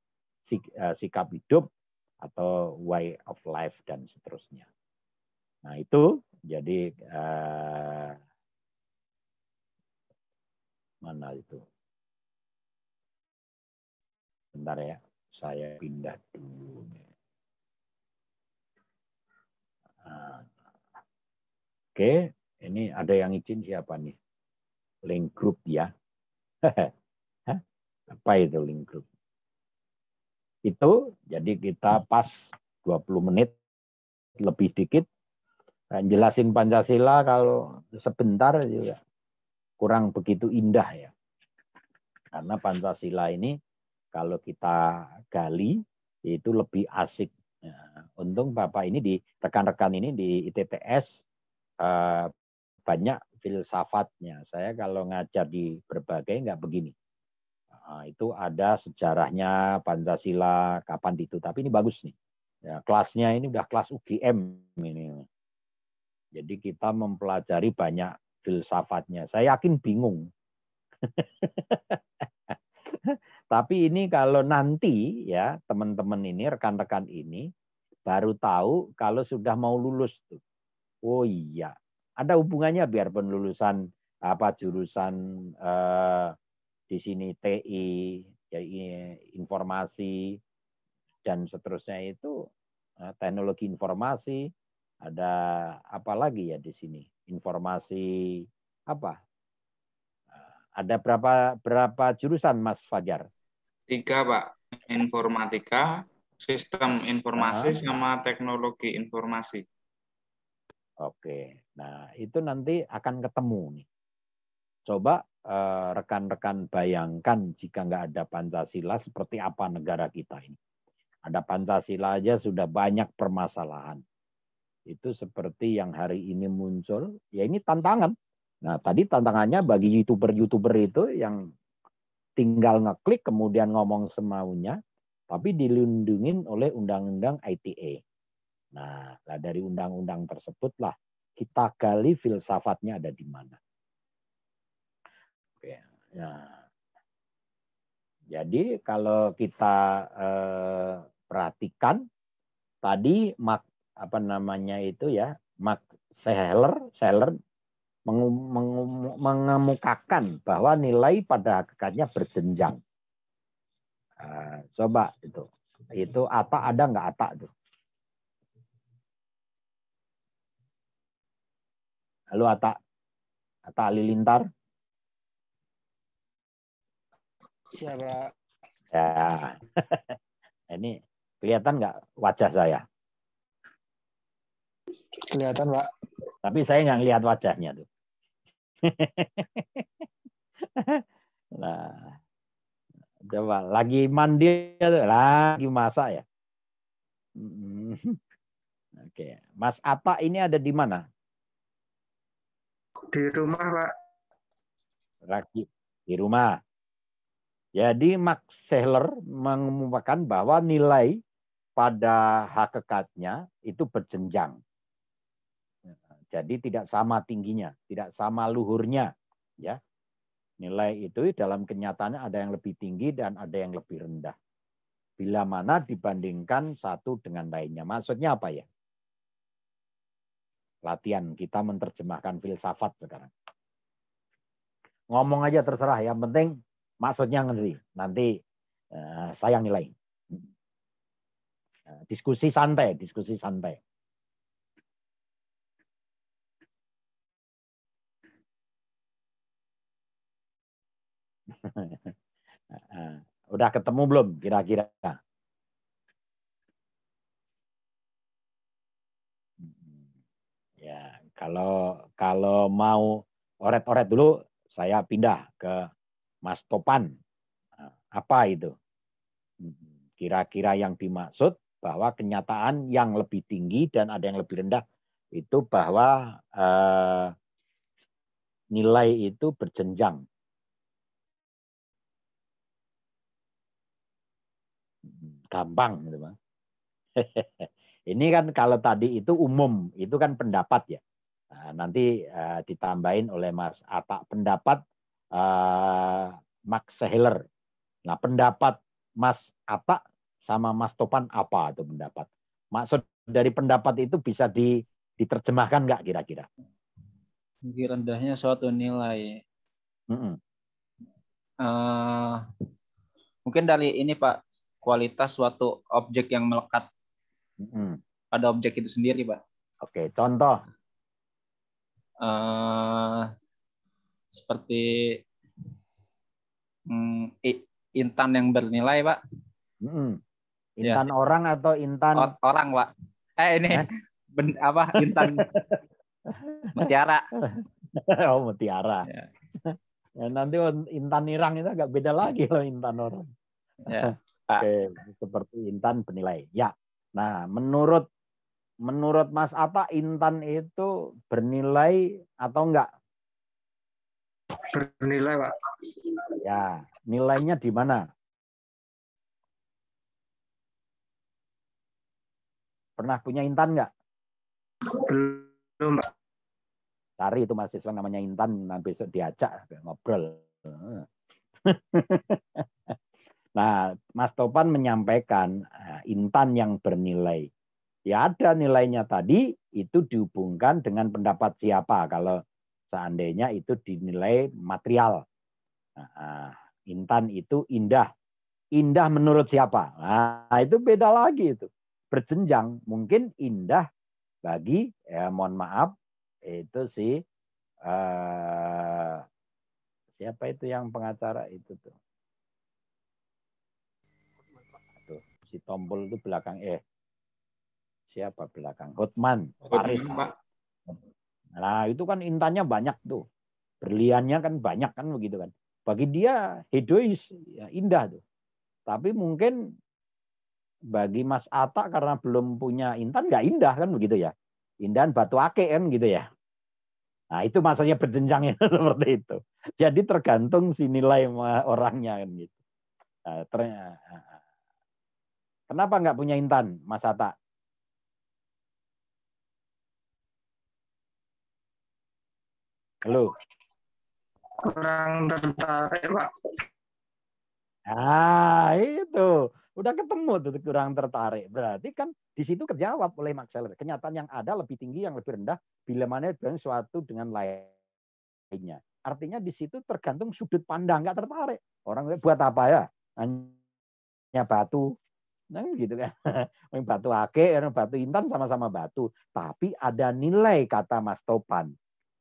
eh, sikap hidup, atau way of life dan seterusnya. Nah itu jadi eh, mana itu? Bentar ya, saya pindah dulu. Nah, Oke, ini ada yang izin siapa nih? Link group ya. Apa itu link group? Itu jadi kita pas 20 menit lebih dikit jelasin Pancasila kalau sebentar juga kurang begitu indah ya. Karena Pancasila ini kalau kita gali itu lebih asik. Nah, untung Bapak ini di rekan-rekan ini di ITTS Eh, banyak filsafatnya. Saya kalau ngajar di berbagai nggak begini. Nah, itu ada sejarahnya Pancasila kapan itu. Tapi ini bagus nih. Ya, kelasnya ini udah kelas UGM ini. Jadi kita mempelajari banyak filsafatnya. Saya yakin bingung. Tapi ini kalau nanti ya teman-teman ini rekan-rekan ini baru tahu kalau sudah mau lulus tuh. Oh iya, ada hubungannya biar penulusan apa jurusan eh, di sini TI, jadi ya, informasi dan seterusnya itu eh, teknologi informasi ada apa lagi ya di sini informasi apa eh, ada berapa berapa jurusan Mas Fajar tiga pak informatika sistem informasi uh -huh. sama teknologi informasi Oke, nah itu nanti akan ketemu nih. Coba eh, rekan-rekan eh, bayangkan jika nggak ada Pancasila seperti apa negara kita ini. Ada Pancasila aja sudah banyak permasalahan. Itu seperti yang hari ini muncul, ya ini tantangan. Nah tadi tantangannya bagi youtuber-youtuber itu yang tinggal ngeklik kemudian ngomong semaunya, tapi dilindungin oleh Undang-Undang ITE. Nah, dari undang-undang tersebutlah kita gali filsafatnya ada di mana. Oke, nah. Jadi kalau kita eh, perhatikan tadi mak apa namanya itu ya mak seller seller mengemukakan bahwa nilai pada hakikatnya berjenjang. Ah, coba itu itu atak ada nggak atak tuh? Lalu Ata Ata Lilintar. Iya, Pak. Ya. Ini kelihatan nggak wajah saya? Kelihatan, Pak. Tapi saya nggak lihat wajahnya tuh. nah, coba lagi mandi, lagi masa ya. Oke, Mas Ata ini ada di mana? Di rumah, Pak. Lagi di rumah. Jadi Max Seller mengumumkan bahwa nilai pada hakikatnya itu berjenjang. Jadi tidak sama tingginya, tidak sama luhurnya, ya. Nilai itu dalam kenyataannya ada yang lebih tinggi dan ada yang lebih rendah. Bila mana dibandingkan satu dengan lainnya. Maksudnya apa ya? latihan kita menerjemahkan filsafat sekarang. Ngomong aja terserah, yang penting maksudnya ngerti. Nanti uh, saya nilai. Uh, diskusi santai, diskusi santai. Eh, udah ketemu belum kira-kira? oret-oret dulu saya pindah ke Mas Topan. Nah, apa itu? Hmm, kira-kira yang dimaksud bahwa kenyataan yang lebih tinggi dan ada yang lebih rendah itu bahwa eh, nilai itu berjenjang. Hmm, gampang, gitu, Ini kan kalau tadi itu umum, itu kan pendapat ya. Ah, nanti uh, ditambahin oleh Mas Ata pendapat uh, Max Seheler. Nah, pendapat Mas Ata sama Mas Topan apa itu pendapat? Maksud dari pendapat itu bisa di, diterjemahkan nggak kira-kira? Tinggi rendahnya suatu nilai. Mm -mm. Uh, mungkin dari ini Pak kualitas suatu objek yang melekat mm -mm. pada objek itu sendiri Pak. Oke, contoh uh, seperti um, intan yang bernilai, Pak. Mm -hmm. Intan ya. orang atau intan o orang, Pak? Eh ini eh? apa intan mutiara? Oh mutiara. Ya. ya nanti intan irang itu agak beda lagi loh intan orang. Ya. Oke, seperti intan penilai. Ya. Nah, menurut menurut Mas Atta Intan itu bernilai atau enggak? Bernilai, Pak. Ya, nilainya di mana? Pernah punya Intan enggak? Belum, Pak. Cari itu mahasiswa namanya Intan, nah besok diajak ngobrol. nah, Mas Topan menyampaikan eh, Intan yang bernilai ya ada nilainya tadi itu dihubungkan dengan pendapat siapa kalau seandainya itu dinilai material. Nah, intan itu indah. Indah menurut siapa? Nah, itu beda lagi itu. Berjenjang mungkin indah bagi ya mohon maaf itu si uh, siapa itu yang pengacara itu tuh. Tuh, si tombol itu belakang eh siapa belakang? Hotman. Paris. Nah itu kan intannya banyak tuh. Berliannya kan banyak kan begitu kan. Bagi dia hedois, ya indah tuh. Tapi mungkin bagi Mas Ata karena belum punya intan nggak indah kan begitu ya. Indahan batu ake kan gitu ya. Nah itu maksudnya berjenjangnya seperti itu. Jadi tergantung si nilai orangnya kan gitu. Nah, ternyata, eh, eh. Kenapa nggak punya intan, Mas Atta? Halo. Kurang tertarik, Pak. Ah, itu. Udah ketemu tuh kurang tertarik. Berarti kan di situ terjawab oleh Max Kenyataan yang ada lebih tinggi, yang lebih rendah, bila mana dengan suatu dengan lainnya. Artinya di situ tergantung sudut pandang, nggak tertarik. Orang buat apa ya? Hanya batu. Nah, gitu kan. batu ake, batu intan sama-sama batu. Tapi ada nilai kata Mas Topan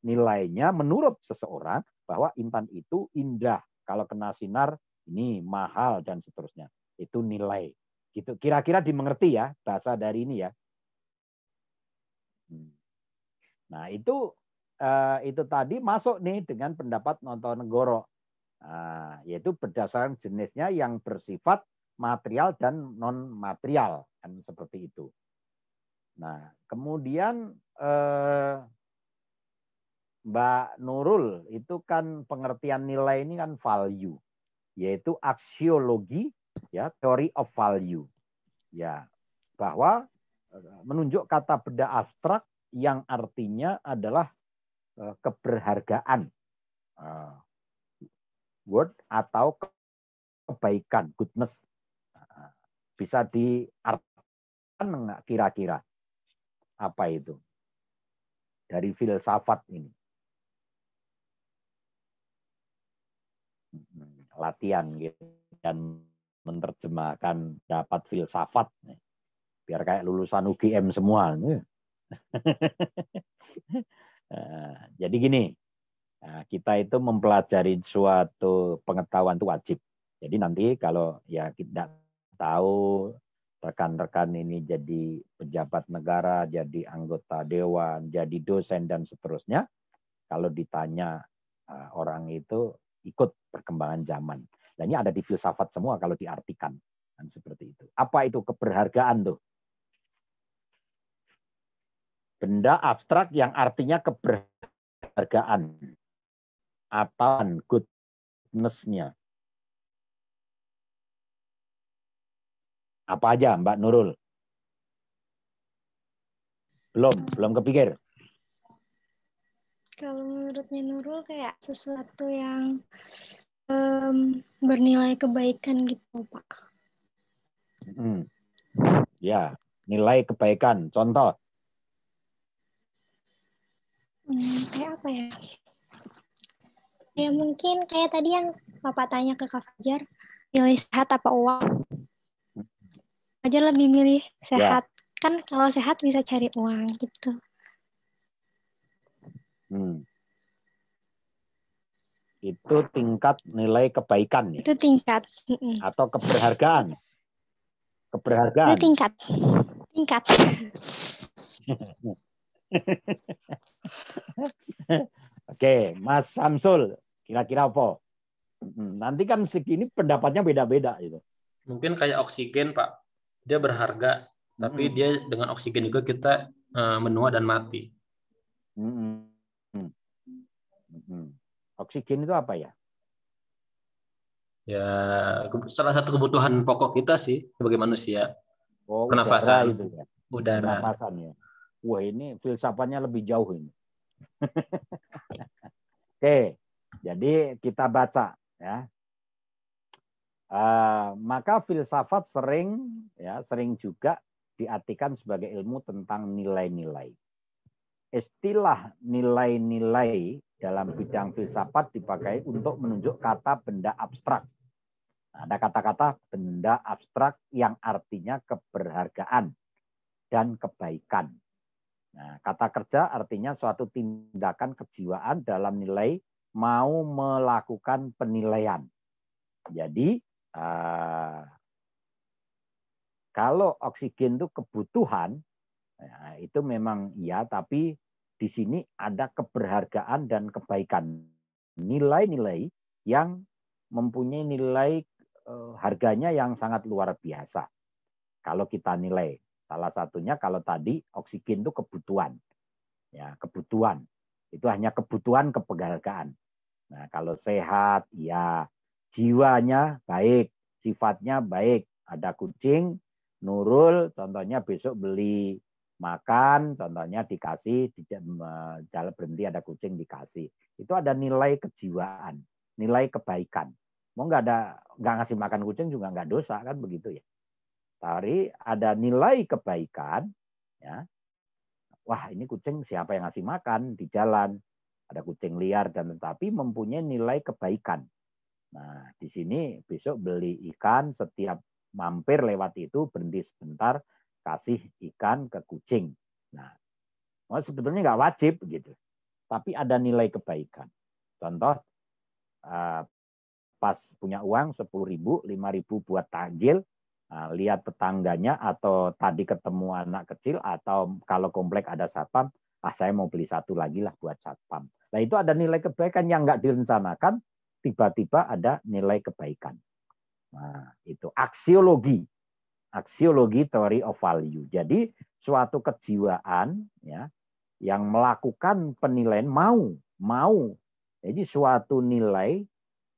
nilainya menurut seseorang bahwa intan itu indah. Kalau kena sinar ini mahal dan seterusnya. Itu nilai. Gitu. Kira-kira dimengerti ya bahasa dari ini ya. Hmm. Nah, itu eh, itu tadi masuk nih dengan pendapat Nonton Nah, yaitu berdasarkan jenisnya yang bersifat material dan non material kan seperti itu. Nah, kemudian eh, Mbak Nurul itu kan pengertian nilai ini kan value, yaitu aksiologi ya theory of value ya bahwa eh, menunjuk kata beda abstrak yang artinya adalah eh, keberhargaan eh, word atau kebaikan goodness nah, bisa diartikan nggak kira-kira apa itu dari filsafat ini latihan gitu dan menerjemahkan dapat filsafat biar kayak lulusan UGM semua nah, jadi gini nah, kita itu mempelajari suatu pengetahuan itu wajib jadi nanti kalau ya kita tahu rekan-rekan ini jadi pejabat negara, jadi anggota dewan, jadi dosen dan seterusnya, kalau ditanya ah, orang itu ikut perkembangan zaman. Dan ini ada di filsafat semua kalau diartikan. Dan seperti itu. Apa itu keberhargaan tuh? Benda abstrak yang artinya keberhargaan. Atau goodness-nya. Apa aja Mbak Nurul? Belum, belum kepikir. Kalau menurutnya Nurul kayak sesuatu yang um, bernilai kebaikan gitu, Pak. Hmm. Ya, nilai kebaikan. Contoh. Hmm, kayak apa ya? Ya mungkin kayak tadi yang Bapak tanya ke Kak Fajar, pilih sehat apa uang? Hmm. Fajar lebih milih ya. sehat. Ya. Kan kalau sehat bisa cari uang gitu. Hmm. Itu tingkat nilai kebaikan ya. Itu tingkat. Atau keberhargaan. Keberhargaan. Itu tingkat. Tingkat. Oke, Mas Samsul, kira-kira apa? Hmm, nanti kan segini pendapatnya beda-beda gitu. Mungkin kayak oksigen, Pak. Dia berharga, tapi hmm. dia dengan oksigen juga kita eh, menua dan mati. Hmm. Hmm. Oksigen itu apa ya? Ya, salah satu kebutuhan pokok kita sih sebagai manusia. Oh, Pernafasan. itu ya. Udara. Pernafasan ya. Wah, ini filsafatnya lebih jauh ini. Oke, jadi kita baca ya. Uh, maka filsafat sering ya sering juga diartikan sebagai ilmu tentang nilai-nilai istilah nilai-nilai dalam bidang filsafat dipakai untuk menunjuk kata benda abstrak. Ada kata-kata benda abstrak yang artinya keberhargaan dan kebaikan. Nah, kata kerja artinya suatu tindakan kejiwaan dalam nilai mau melakukan penilaian. Jadi eh, kalau oksigen itu kebutuhan, Nah, itu memang iya, tapi di sini ada keberhargaan dan kebaikan. Nilai-nilai yang mempunyai nilai eh, harganya yang sangat luar biasa. Kalau kita nilai, salah satunya kalau tadi oksigen itu kebutuhan. Ya, kebutuhan. Itu hanya kebutuhan keberhargaan. Nah, kalau sehat, ya jiwanya baik, sifatnya baik. Ada kucing, Nurul contohnya besok beli makan contohnya dikasih di jalan berhenti ada kucing dikasih itu ada nilai kejiwaan nilai kebaikan mau nggak ada nggak ngasih makan kucing juga nggak dosa kan begitu ya Tapi ada nilai kebaikan ya wah ini kucing siapa yang ngasih makan di jalan ada kucing liar dan tetapi mempunyai nilai kebaikan nah di sini besok beli ikan setiap mampir lewat itu berhenti sebentar kasih ikan ke kucing. Nah, oh sebetulnya nggak wajib gitu, tapi ada nilai kebaikan. Contoh, eh, pas punya uang sepuluh ribu, lima ribu buat takjil, eh, lihat tetangganya atau tadi ketemu anak kecil atau kalau komplek ada satpam, ah saya mau beli satu lagi lah buat satpam. Nah itu ada nilai kebaikan yang nggak direncanakan, tiba-tiba ada nilai kebaikan. Nah, itu aksiologi aksiologi teori of value. Jadi suatu kejiwaan ya yang melakukan penilaian mau mau. Jadi suatu nilai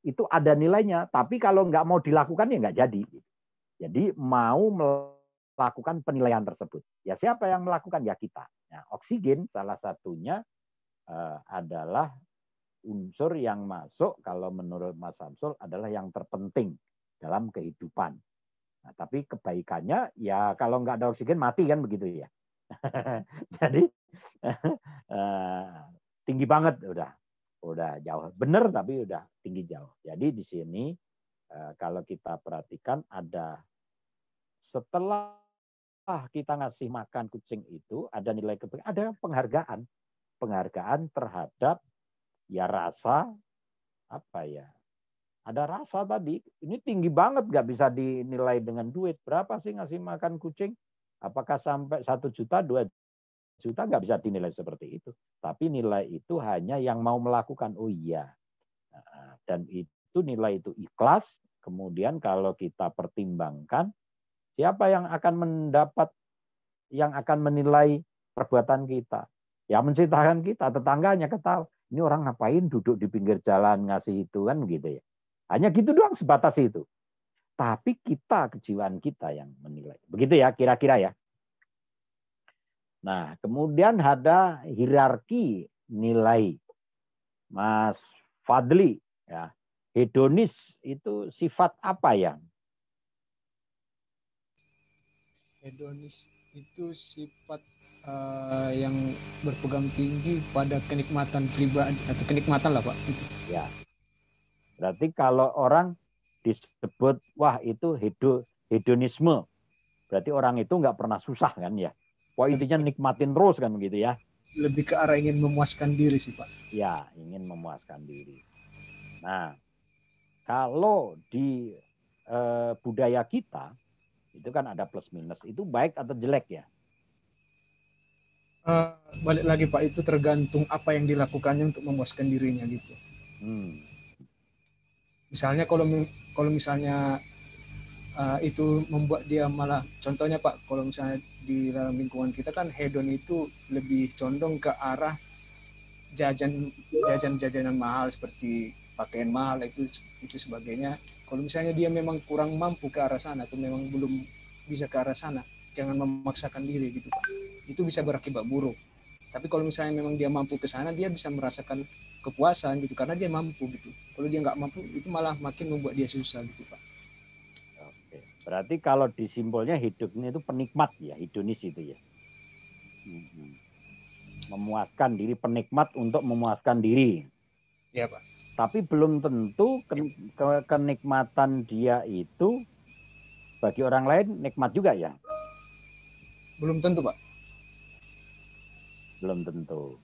itu ada nilainya, tapi kalau nggak mau dilakukan ya nggak jadi. Jadi mau melakukan penilaian tersebut. Ya siapa yang melakukan? Ya kita. Nah, oksigen salah satunya uh, adalah unsur yang masuk kalau menurut Mas Samsul adalah yang terpenting dalam kehidupan. Nah, tapi kebaikannya ya kalau nggak ada oksigen mati kan begitu ya. Jadi eh, tinggi banget udah, udah jauh. Bener tapi udah tinggi jauh. Jadi di sini eh, kalau kita perhatikan ada setelah kita ngasih makan kucing itu ada nilai kebaikan, ada penghargaan, penghargaan terhadap ya rasa apa ya ada rasa tadi. Ini tinggi banget, nggak bisa dinilai dengan duit. Berapa sih ngasih makan kucing? Apakah sampai satu juta, dua juta nggak bisa dinilai seperti itu. Tapi nilai itu hanya yang mau melakukan. Oh iya. Nah, dan itu nilai itu ikhlas. Kemudian kalau kita pertimbangkan, siapa yang akan mendapat, yang akan menilai perbuatan kita? yang menciptakan kita, tetangganya ketawa. Ini orang ngapain duduk di pinggir jalan ngasih itu kan gitu ya. Hanya gitu doang sebatas itu. Tapi kita, kejiwaan kita yang menilai. Begitu ya, kira-kira ya. Nah, kemudian ada hierarki nilai. Mas Fadli, ya, hedonis itu sifat apa yang? Hedonis itu sifat uh, yang berpegang tinggi pada kenikmatan pribadi atau kenikmatan lah pak. Ya, Berarti kalau orang disebut wah itu hedo, hedonisme. Berarti orang itu nggak pernah susah kan ya. Wah intinya nikmatin terus kan begitu ya. Lebih ke arah ingin memuaskan diri sih Pak. Ya, ingin memuaskan diri. Nah, kalau di e, budaya kita itu kan ada plus minus. Itu baik atau jelek ya? Uh, balik lagi Pak, itu tergantung apa yang dilakukannya untuk memuaskan dirinya gitu. Hmm. Misalnya kalau kalau misalnya uh, itu membuat dia malah contohnya Pak kalau misalnya di dalam lingkungan kita kan hedon itu lebih condong ke arah jajan jajan jajanan mahal seperti pakaian mahal itu itu sebagainya kalau misalnya dia memang kurang mampu ke arah sana atau memang belum bisa ke arah sana jangan memaksakan diri gitu Pak itu bisa berakibat buruk tapi kalau misalnya memang dia mampu ke sana dia bisa merasakan kepuasan gitu karena dia mampu gitu kalau dia nggak mampu itu malah makin membuat dia susah gitu pak Oke. berarti kalau di simbolnya hidupnya itu penikmat ya hedonis itu ya hmm. memuaskan diri penikmat untuk memuaskan diri ya pak tapi belum tentu ken iya. kenikmatan dia itu bagi orang lain nikmat juga ya belum tentu pak belum tentu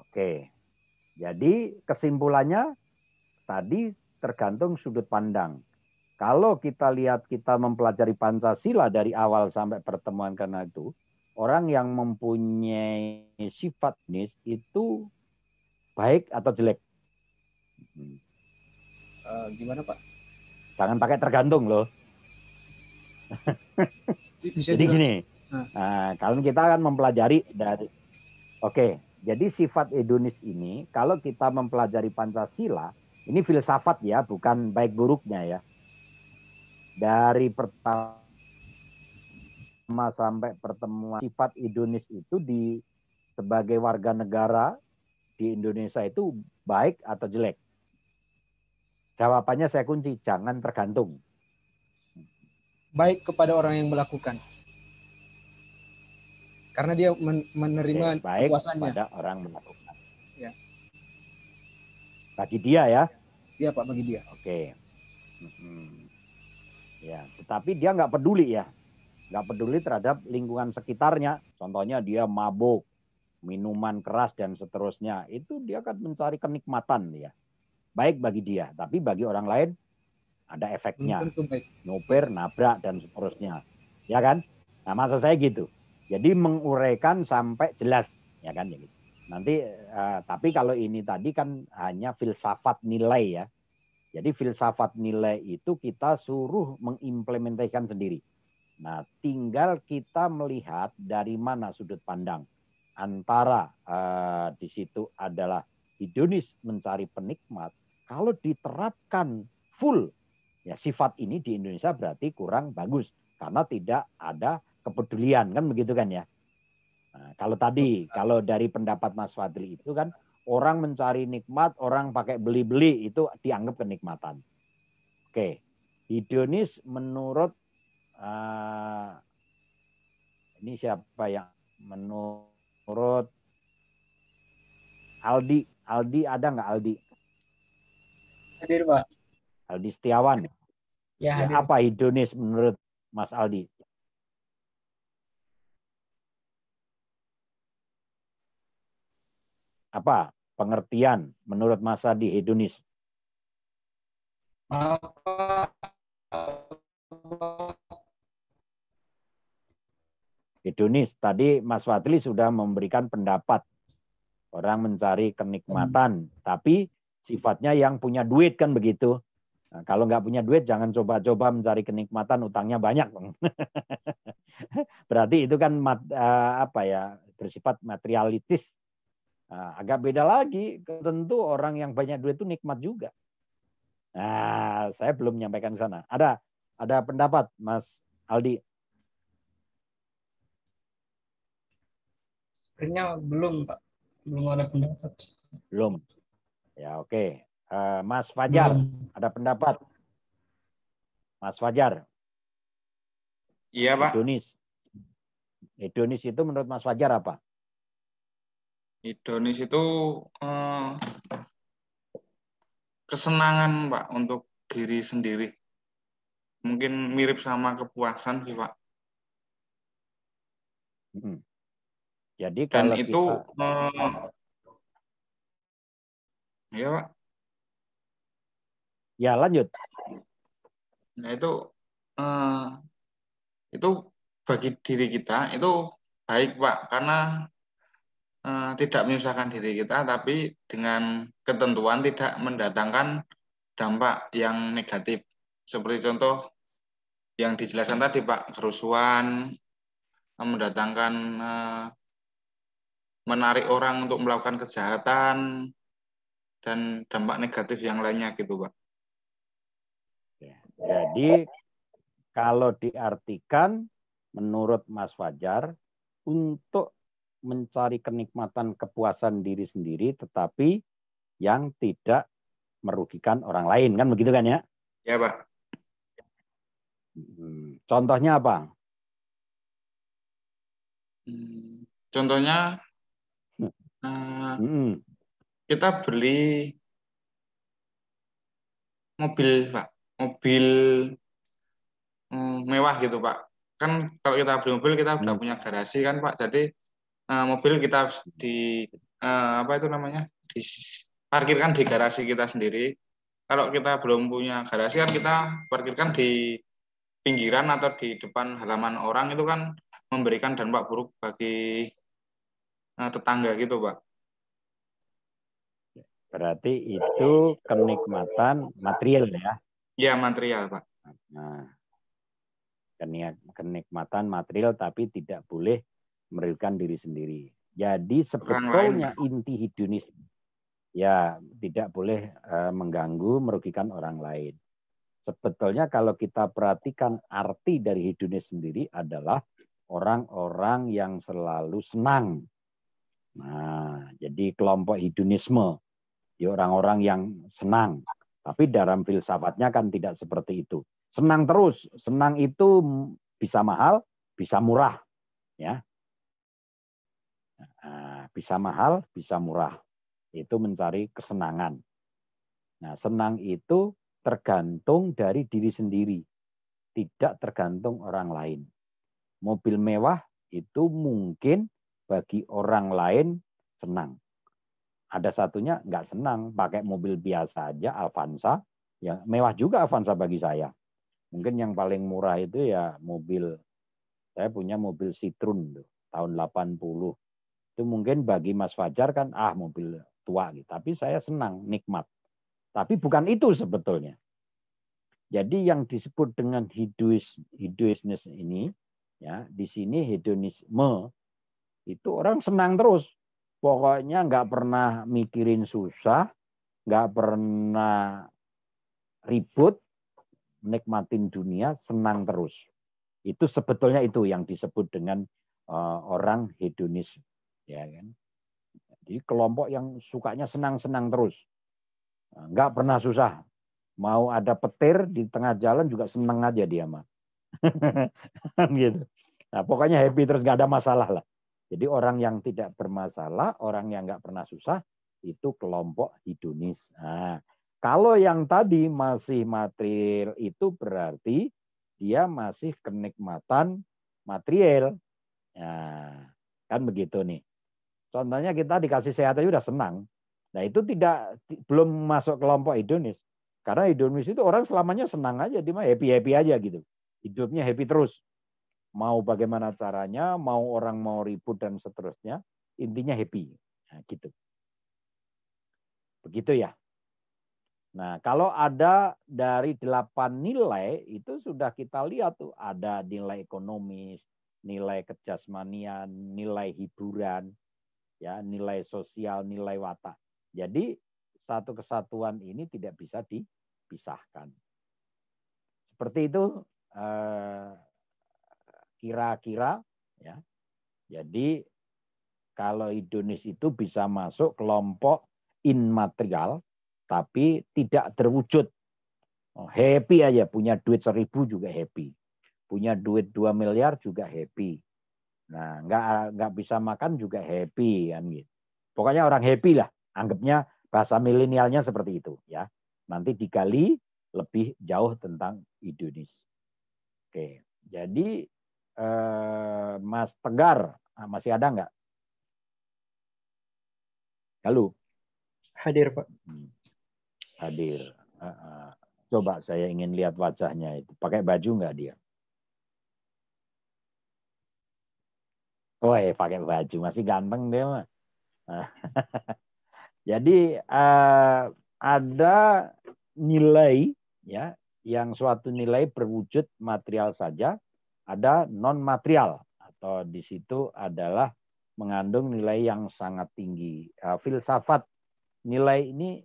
oke jadi kesimpulannya tadi tergantung sudut pandang. Kalau kita lihat kita mempelajari Pancasila dari awal sampai pertemuan karena itu, orang yang mempunyai sifat nis itu baik atau jelek? Uh, gimana Pak? Jangan pakai tergantung loh. Jadi gini, uh. kalau kita akan mempelajari dari, oke, okay, jadi sifat hedonis ini kalau kita mempelajari Pancasila, ini filsafat ya, bukan baik buruknya ya. Dari pertama sampai pertemuan sifat hedonis itu di sebagai warga negara di Indonesia itu baik atau jelek. Jawabannya saya kunci, jangan tergantung. Baik kepada orang yang melakukan karena dia men menerima baik kuasanya. pada orang melakukan. Ya. Bagi dia ya. Iya Pak, bagi dia. Oke. Hmm. Ya, tetapi dia nggak peduli ya, nggak peduli terhadap lingkungan sekitarnya. Contohnya dia mabuk, minuman keras dan seterusnya. Itu dia akan mencari kenikmatan ya. Baik bagi dia, tapi bagi orang lain ada efeknya. Tentu baik. Nyoper, nabrak dan seterusnya. Ya kan? Nah, maksud saya gitu. Jadi menguraikan sampai jelas, ya kan? Jadi ya gitu. nanti uh, tapi kalau ini tadi kan hanya filsafat nilai ya. Jadi filsafat nilai itu kita suruh mengimplementasikan sendiri. Nah, tinggal kita melihat dari mana sudut pandang antara uh, di situ adalah hedonis mencari penikmat. Kalau diterapkan full, ya sifat ini di Indonesia berarti kurang bagus karena tidak ada kepedulian kan begitu kan ya. Nah, kalau tadi kalau dari pendapat Mas Fadli itu kan orang mencari nikmat, orang pakai beli-beli itu dianggap kenikmatan. Oke, hedonis menurut uh, ini siapa yang menurut Aldi Aldi ada nggak Aldi? Hadir Pak. Aldi Setiawan. Ya, ya apa hedonis menurut Mas Aldi? apa pengertian menurut masa di hedonis? Hedonis, tadi Mas Fadli sudah memberikan pendapat orang mencari kenikmatan, hmm. tapi sifatnya yang punya duit kan begitu. Nah, kalau nggak punya duit jangan coba-coba mencari kenikmatan utangnya banyak. Berarti itu kan mat, eh, apa ya bersifat materialitis Nah, agak beda lagi, tentu orang yang banyak duit itu nikmat juga. Nah, saya belum menyampaikan ke sana. Ada ada pendapat, Mas Aldi? Sebenarnya belum, Pak. Belum ada pendapat. Belum. Ya, oke. Okay. Eh, Mas Fajar, belum. ada pendapat? Mas Fajar. Iya, Pak. Edonis. Edonis itu menurut Mas Fajar apa? Hedonis itu eh, kesenangan Pak untuk diri sendiri. Mungkin mirip sama kepuasan sih Pak. Hmm. Jadi kan itu kita... ya Pak. Ya lanjut. Nah itu eh, itu bagi diri kita itu baik Pak karena Eh, tidak menyusahkan diri kita, tapi dengan ketentuan tidak mendatangkan dampak yang negatif. Seperti contoh yang dijelaskan tadi Pak, kerusuhan, mendatangkan eh, menarik orang untuk melakukan kejahatan, dan dampak negatif yang lainnya gitu Pak. Ya. Jadi kalau diartikan menurut Mas Fajar, untuk mencari kenikmatan kepuasan diri sendiri tetapi yang tidak merugikan orang lain kan begitu kan ya? Ya pak. Hmm, contohnya apa? Hmm, contohnya hmm. Eh, hmm. kita beli mobil pak, mobil mewah gitu pak. Kan kalau kita beli mobil kita hmm. punya garasi kan pak, jadi uh, mobil kita di uh, apa itu namanya diparkirkan di garasi kita sendiri. Kalau kita belum punya garasi kan kita parkirkan di pinggiran atau di depan halaman orang itu kan memberikan dampak buruk bagi uh, tetangga gitu, Pak. Berarti itu kenikmatan material ya? Ya, material, Pak. Nah, kenikmatan material tapi tidak boleh merugikan diri sendiri. Jadi sebetulnya inti hedonisme ya tidak boleh eh, mengganggu, merugikan orang lain. Sebetulnya kalau kita perhatikan arti dari hedonis sendiri adalah orang-orang yang selalu senang. Nah, jadi kelompok hedonisme, ya orang-orang yang senang. Tapi dalam filsafatnya kan tidak seperti itu. Senang terus, senang itu bisa mahal, bisa murah, ya. Eh, bisa mahal, bisa murah. Itu mencari kesenangan. Nah, senang itu tergantung dari diri sendiri, tidak tergantung orang lain. Mobil mewah itu mungkin bagi orang lain senang. Ada satunya nggak senang, pakai mobil biasa aja, Avanza. Ya, mewah juga Avanza bagi saya. Mungkin yang paling murah itu ya mobil, saya punya mobil Citroen tuh, tahun 80 itu mungkin bagi Mas Fajar kan ah mobil tua gitu. Tapi saya senang nikmat. Tapi bukan itu sebetulnya. Jadi yang disebut dengan hedonis, hedonisme ini ya di sini hedonisme itu orang senang terus. Pokoknya nggak pernah mikirin susah, nggak pernah ribut, nikmatin dunia senang terus. Itu sebetulnya itu yang disebut dengan uh, orang hedonis ya kan jadi kelompok yang sukanya senang-senang terus nah, nggak pernah susah mau ada petir di tengah jalan juga seneng aja dia mah gitu nah, pokoknya happy terus nggak ada masalah lah jadi orang yang tidak bermasalah orang yang nggak pernah susah itu kelompok hidunis nah, kalau yang tadi masih material itu berarti dia masih kenikmatan material. Nah, kan begitu nih. Contohnya kita dikasih sehat aja udah senang. Nah itu tidak belum masuk kelompok hedonis. Karena hedonis itu orang selamanya senang aja, dia happy happy aja gitu. Hidupnya happy terus. Mau bagaimana caranya, mau orang mau ribut dan seterusnya, intinya happy. Nah, gitu. Begitu ya. Nah, kalau ada dari delapan nilai itu sudah kita lihat tuh ada nilai ekonomis, nilai kejasmanian, nilai hiburan, ya nilai sosial, nilai watak. Jadi satu kesatuan ini tidak bisa dipisahkan. Seperti itu eh, kira-kira eh, ya. Jadi kalau Indonesia itu bisa masuk kelompok inmaterial tapi tidak terwujud. Oh, happy aja punya duit seribu juga happy. Punya duit dua miliar juga happy. Nah, nggak nggak bisa makan juga happy kan gitu. Pokoknya orang happy lah. Anggapnya bahasa milenialnya seperti itu ya. Nanti dikali lebih jauh tentang Indonesia. Oke, jadi eh, Mas Tegar ah, masih ada nggak? Halo. Hadir Pak. Hmm, hadir. Ah, ah. Coba saya ingin lihat wajahnya itu. Pakai baju nggak dia? Woi, pakai baju masih ganteng dia mah. Jadi uh, ada nilai ya yang suatu nilai berwujud material saja, ada non material atau di situ adalah mengandung nilai yang sangat tinggi. Uh, filsafat nilai ini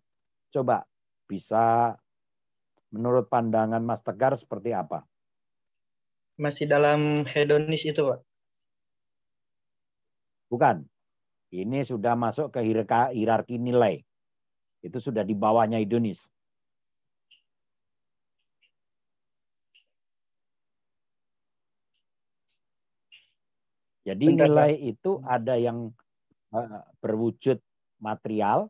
coba bisa menurut pandangan Mas Tegar seperti apa? Masih dalam hedonis itu, Pak. Bukan. Ini sudah masuk ke hierarki nilai. Itu sudah di bawahnya Jadi nilai itu ada yang eh, berwujud material,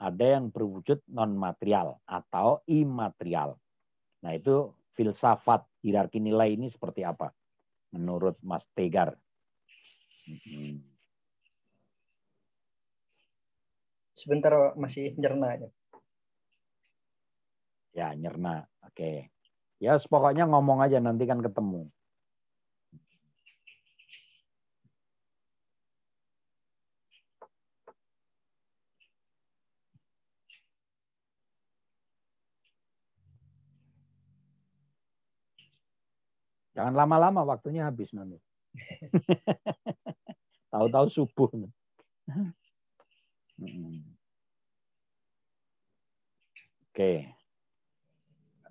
ada yang berwujud non material atau imaterial. Nah, itu filsafat hierarki nilai ini seperti apa menurut Mas Tegar? Hmm. sebentar masih nyerna ya. Ya, nyerna. Oke. Ya, pokoknya ngomong aja nanti kan ketemu. Jangan lama-lama waktunya habis nanti. Tahu-tahu subuh. Hmm. Oke.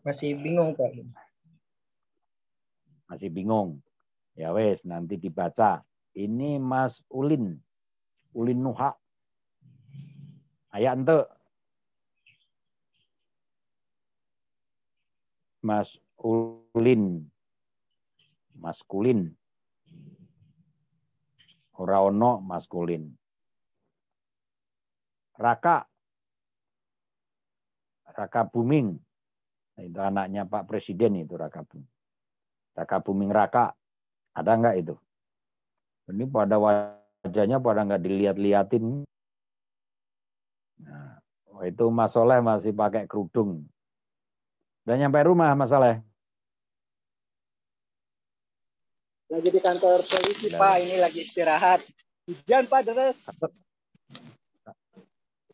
Masih bingung Pak. Masih bingung. Ya wes nanti dibaca. Ini Mas Ulin. Ulin Nuha. Ayah ente. Mas Ulin. Maskulin. Ora ono maskulin. Raka Raka Buming. Nah, itu anaknya Pak Presiden itu Raka Buming. Raka Buming Raka. Ada enggak itu? Ini pada wajahnya pada enggak dilihat lihatin Nah, oh, itu Mas Soleh masih pakai kerudung. Udah nyampe rumah Mas Soleh? Lagi di kantor polisi Pak, ini lagi istirahat. Hujan Pak, deres.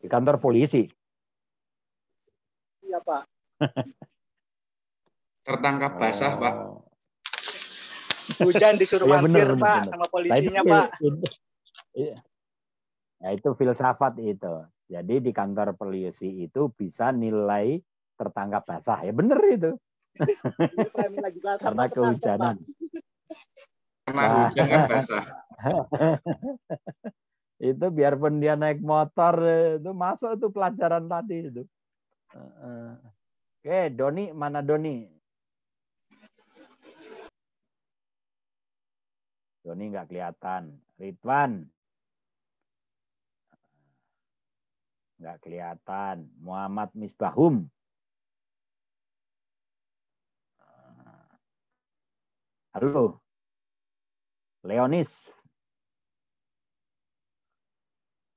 Di kantor polisi? ya Pak. Tertangkap basah oh. Pak. Hujan disuruh ya, mampir bener, Pak bener. sama polisinya nah, itu, Pak. Itu, itu, ya nah, itu filsafat itu. Jadi di kantor polisi itu bisa nilai tertangkap basah ya benar itu. lagi basah, Karena kehujanan. Karena hujan basah. itu biarpun dia naik motor itu masuk itu pelajaran tadi itu Oke, okay, eh, Doni mana Doni? Doni nggak kelihatan. Ridwan nggak kelihatan. Muhammad Misbahum Halo. Leonis.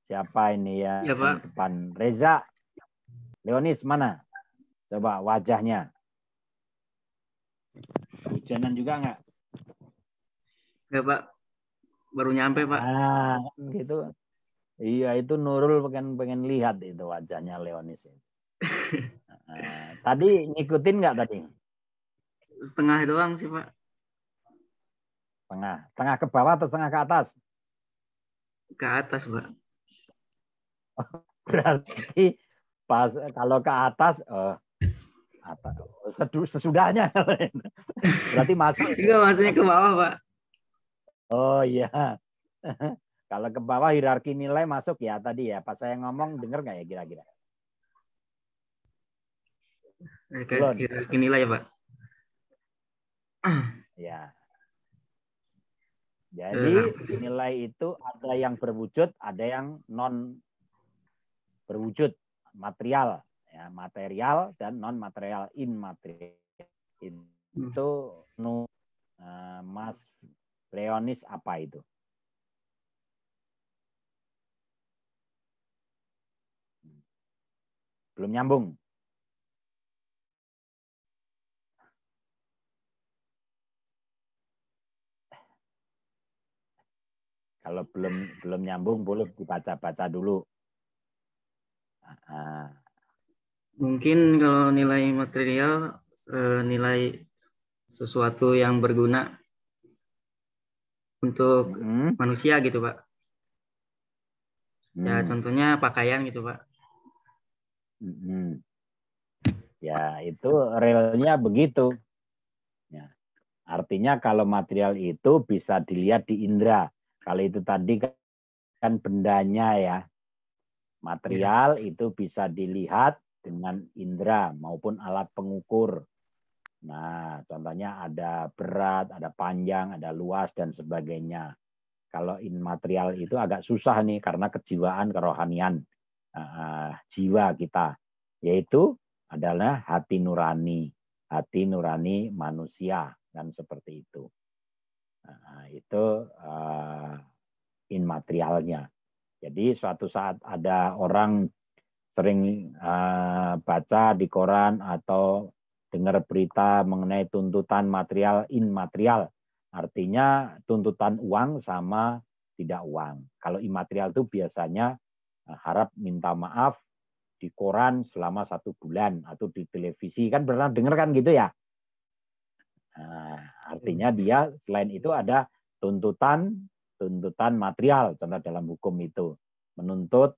Siapa ini ya? ya Depan Reza. Leonis mana? Coba wajahnya. Hujanan juga nggak? Ya Pak, baru nyampe Pak. Ah, gitu. Iya itu Nurul pengen pengen lihat itu wajahnya Leonis. nah, tadi ngikutin nggak tadi? Setengah doang sih Pak. Setengah, setengah ke bawah atau setengah ke atas? Ke atas Pak. Berarti pas eh, kalau ke atas eh, apa sedu, sesudahnya berarti masuk juga maksudnya ke bawah pak oh iya kalau ke bawah hierarki nilai masuk ya tadi ya pas saya ngomong dengar nggak ya kira-kira hierarki nilai pak ya eh. jadi nilai itu ada yang berwujud ada yang non berwujud material ya material dan non material in immaterial hmm. itu nu uh, Mas Leonis apa itu? Belum nyambung. Kalau belum belum nyambung boleh dibaca-baca dulu Mungkin kalau nilai material, eh, nilai sesuatu yang berguna untuk hmm. manusia gitu, Pak. Ya, hmm. contohnya pakaian gitu, Pak. Hmm. Ya, itu realnya begitu. Ya. Artinya kalau material itu bisa dilihat di indera. Kalau itu tadi kan bendanya ya, Material yeah. itu bisa dilihat dengan indera maupun alat pengukur. Nah, contohnya ada berat, ada panjang, ada luas, dan sebagainya. Kalau in-material itu agak susah nih karena kejiwaan, kerohanian uh, jiwa kita, yaitu adalah hati nurani, hati nurani manusia, dan seperti itu. Uh, itu uh, materialnya jadi suatu saat ada orang sering uh, baca di koran atau dengar berita mengenai tuntutan material immaterial. Artinya tuntutan uang sama tidak uang. Kalau imaterial itu biasanya uh, harap minta maaf di koran selama satu bulan atau di televisi kan pernah dengar kan gitu ya. Nah, artinya dia selain itu ada tuntutan tuntutan material, contoh dalam hukum itu menuntut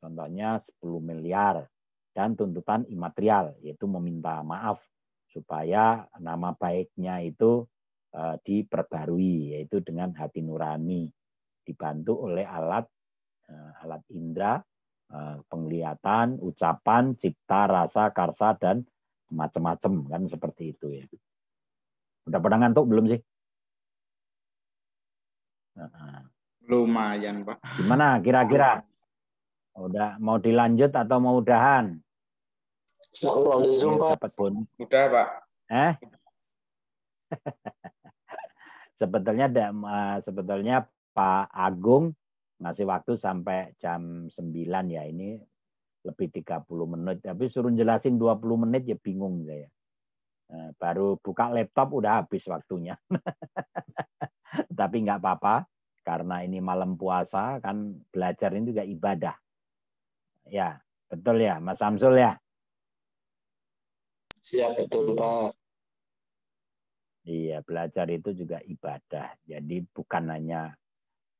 contohnya 10 miliar dan tuntutan imaterial yaitu meminta maaf supaya nama baiknya itu e, diperbarui yaitu dengan hati nurani dibantu oleh alat e, alat indera e, penglihatan ucapan cipta rasa karsa dan macam-macam kan seperti itu ya udah pernah ngantuk belum sih Lumayan, Pak. Gimana kira-kira? Udah mau dilanjut atau mau udahan? Sahur oleh Pak. Dapat Udah, Pak. Eh? sebetulnya sebetulnya Pak Agung ngasih waktu sampai jam 9 ya ini lebih 30 menit tapi suruh jelasin 20 menit ya bingung saya. Eh, baru buka laptop udah habis waktunya. Tapi nggak apa-apa karena ini malam puasa kan belajar ini juga ibadah. Ya, betul ya Mas Samsul ya? Siap betul Pak. Iya, belajar itu juga ibadah. Jadi bukan hanya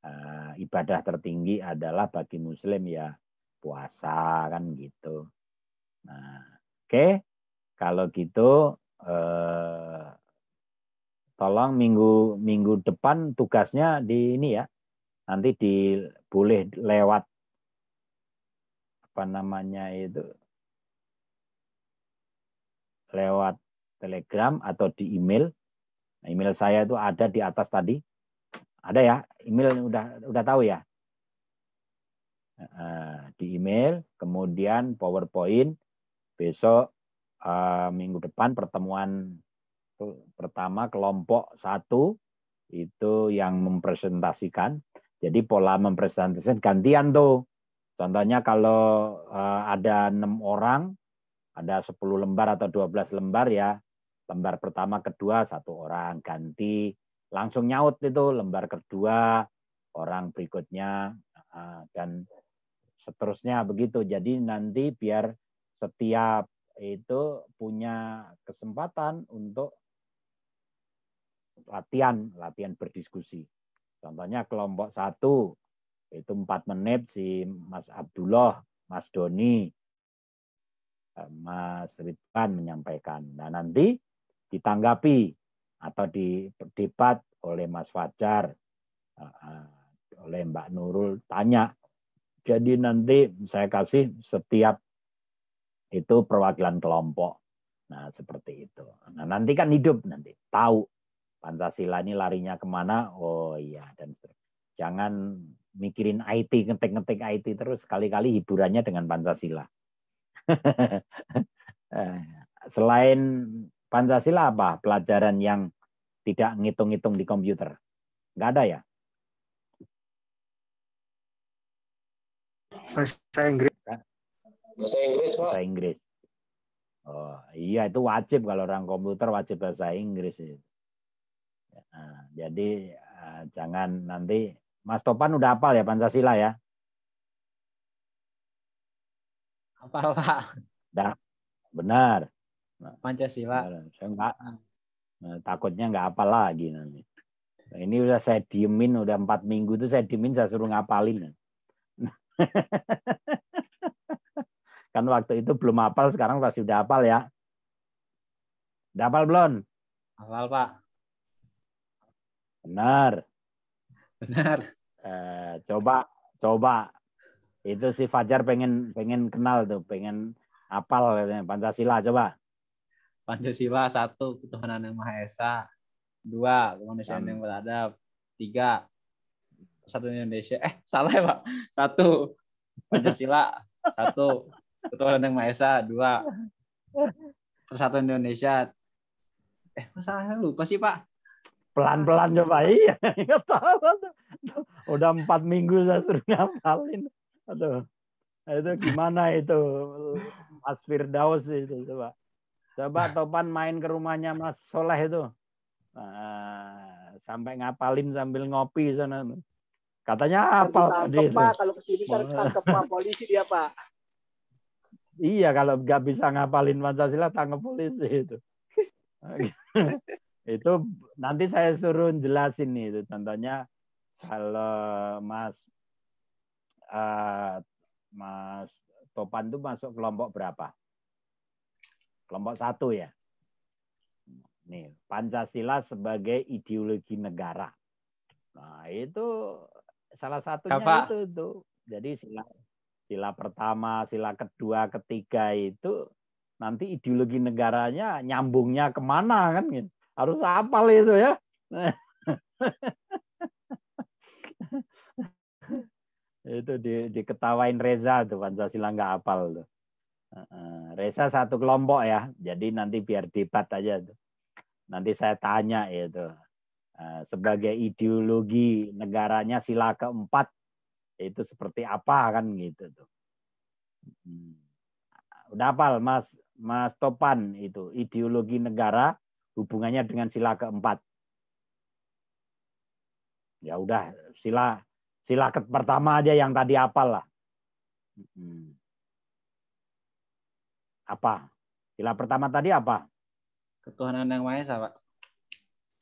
uh, ibadah tertinggi adalah bagi muslim ya puasa kan gitu. Nah, oke. Okay. Kalau gitu Eh, tolong minggu minggu depan tugasnya di ini ya nanti di boleh lewat apa namanya itu lewat telegram atau di email nah, email saya itu ada di atas tadi ada ya email udah udah tahu ya eh, di email kemudian powerpoint besok uh, minggu depan pertemuan pertama kelompok satu itu yang mempresentasikan. Jadi pola mempresentasikan gantian tuh. Contohnya kalau uh, ada enam orang, ada 10 lembar atau 12 lembar ya. Lembar pertama, kedua satu orang ganti, langsung nyaut itu lembar kedua orang berikutnya eh, dan seterusnya begitu. Jadi nanti biar setiap itu punya kesempatan untuk latihan, latihan berdiskusi. Contohnya kelompok satu itu empat menit si Mas Abdullah, Mas Doni, eh, Mas Ridwan menyampaikan. Nah nanti ditanggapi atau didebat oleh Mas Fajar, eh, eh, oleh Mbak Nurul tanya. Jadi nanti saya kasih setiap itu perwakilan kelompok. Nah seperti itu. Nah nanti kan hidup nanti tahu Pancasila ini larinya kemana. Oh iya dan jangan mikirin IT ngetik-ngetik IT terus kali-kali hiburannya dengan Pancasila. Eh, selain Pancasila apa pelajaran yang tidak ngitung-ngitung di komputer? Enggak ada ya? Bahasa Inggris. Bahasa Inggris, Pak. Bahasa Inggris. Oh, iya itu wajib kalau orang komputer wajib bahasa Inggris itu. Nah, jadi eh, jangan nanti Mas Topan udah apal ya Pancasila ya? Hafal, Pak. Nah, benar. Pancasila. Saya enggak, ah. nah, takutnya nggak hafal lagi nanti. Nah, ini udah saya diemin udah empat minggu itu saya diemin saya suruh ngapalin. Kan waktu itu belum hafal, sekarang pasti udah hafal ya. Udah hafal belum? Hafal, Pak. Benar. Benar. Eh, coba, coba. Itu si Fajar pengen pengen kenal tuh, pengen apal Pancasila coba. Pancasila satu ketuhanan yang maha esa, dua kemanusiaan yang beradab, tiga satu Indonesia eh salah ya pak satu Pancasila satu Ketua Rendang Maesa dua. Persatuan Indonesia. Eh, masalahnya lupa sih Pak? Pelan-pelan coba iya. Nggak tahu. Udah empat minggu saya suruh ngapalin. Aduh. Itu gimana itu Mas Firdaus itu coba. Coba Topan main ke rumahnya Mas Soleh itu. Nah, sampai ngapalin sambil ngopi sana. Katanya apa? Kalau kesini kan ketangkep polisi dia Pak. Iya, kalau nggak bisa ngapalin Pancasila tangkap polisi itu. itu nanti saya suruh jelasin nih itu contohnya kalau Mas uh, Mas Topan itu masuk kelompok berapa? Kelompok satu ya. Nih, Pancasila sebagai ideologi negara. Nah, itu salah satunya Apa? itu itu. Jadi silakan sila pertama, sila kedua, ketiga itu nanti ideologi negaranya nyambungnya kemana kan gitu. harus apa itu ya itu di, diketawain Reza tuh Pancasila nggak apal tuh Reza satu kelompok ya jadi nanti biar debat aja tuh nanti saya tanya itu eh, sebagai ideologi negaranya sila keempat itu seperti apa kan gitu tuh. Mm-hmm. Udah apal Mas Mas Topan itu ideologi negara hubungannya dengan sila keempat. Ya udah sila sila pertama aja yang tadi apalah, lah. Mm-hmm. Apa? Sila pertama tadi apa? Ketuhanan yang Maha Esa, Pak.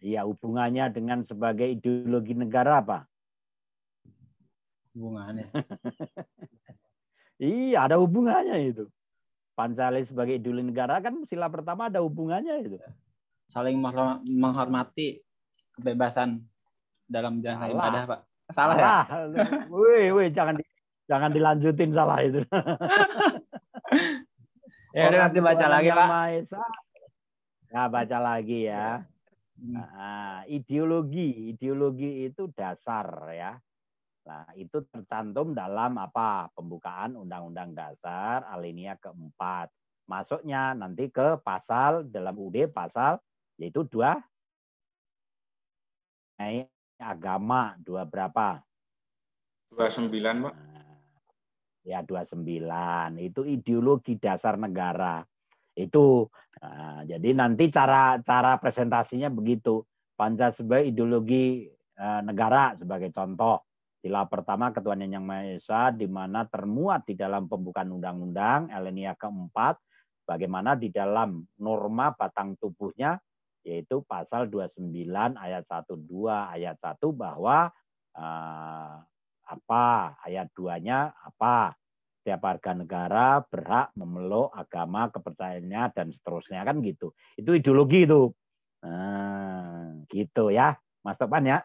Iya, hubungannya dengan sebagai ideologi negara apa? hubungannya. iya, ada hubungannya itu. Pancasila sebagai idul negara kan sila pertama ada hubungannya itu. Ya. Saling menghormati kebebasan dalam jalan ibadah, Pak. Salah, ya? salah. ya? Wih, wih, jangan jangan dilanjutin salah itu. ya udah nanti baca lagi, Pak. Maesa, ya baca lagi ya. ya. Hmm. Nah, ideologi, ideologi itu dasar ya. Nah, itu tercantum dalam apa? Pembukaan Undang-Undang Dasar alinea keempat. Masuknya nanti ke pasal dalam UD pasal yaitu dua mengenai agama dua berapa? 29, Pak. Nah, ya, dua sembilan Itu ideologi dasar negara. Itu nah, jadi nanti cara cara presentasinya begitu. Pancasila ideologi eh, negara sebagai contoh. Sila pertama ketuanya Yang Maha Esa di mana termuat di dalam pembukaan undang-undang Elenia keempat bagaimana di dalam norma batang tubuhnya yaitu pasal 29 ayat 12 ayat 1 bahwa eh, apa ayat 2-nya apa setiap warga negara berhak memeluk agama kepercayaannya dan seterusnya kan gitu. Itu ideologi itu. Nah, gitu ya. Mas Topan ya.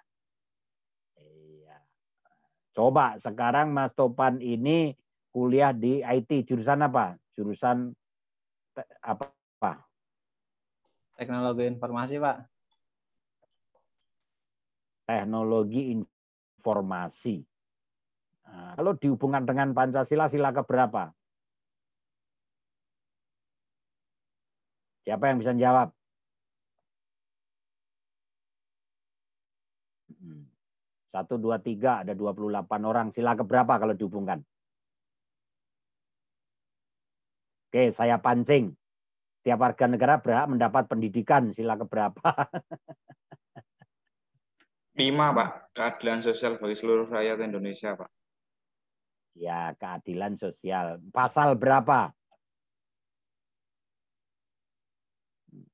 Coba sekarang Mas Topan ini kuliah di IT jurusan apa? Jurusan apa? apa? Teknologi informasi, Pak. Teknologi informasi. Nah, kalau dihubungkan dengan Pancasila sila keberapa? Siapa yang bisa jawab? Satu, dua, tiga, ada 28 orang. Sila keberapa kalau dihubungkan? Oke, saya pancing. Tiap warga negara berhak mendapat pendidikan. Sila keberapa? Lima, Pak. Keadilan sosial bagi seluruh rakyat Indonesia, Pak. Ya, keadilan sosial. Pasal berapa?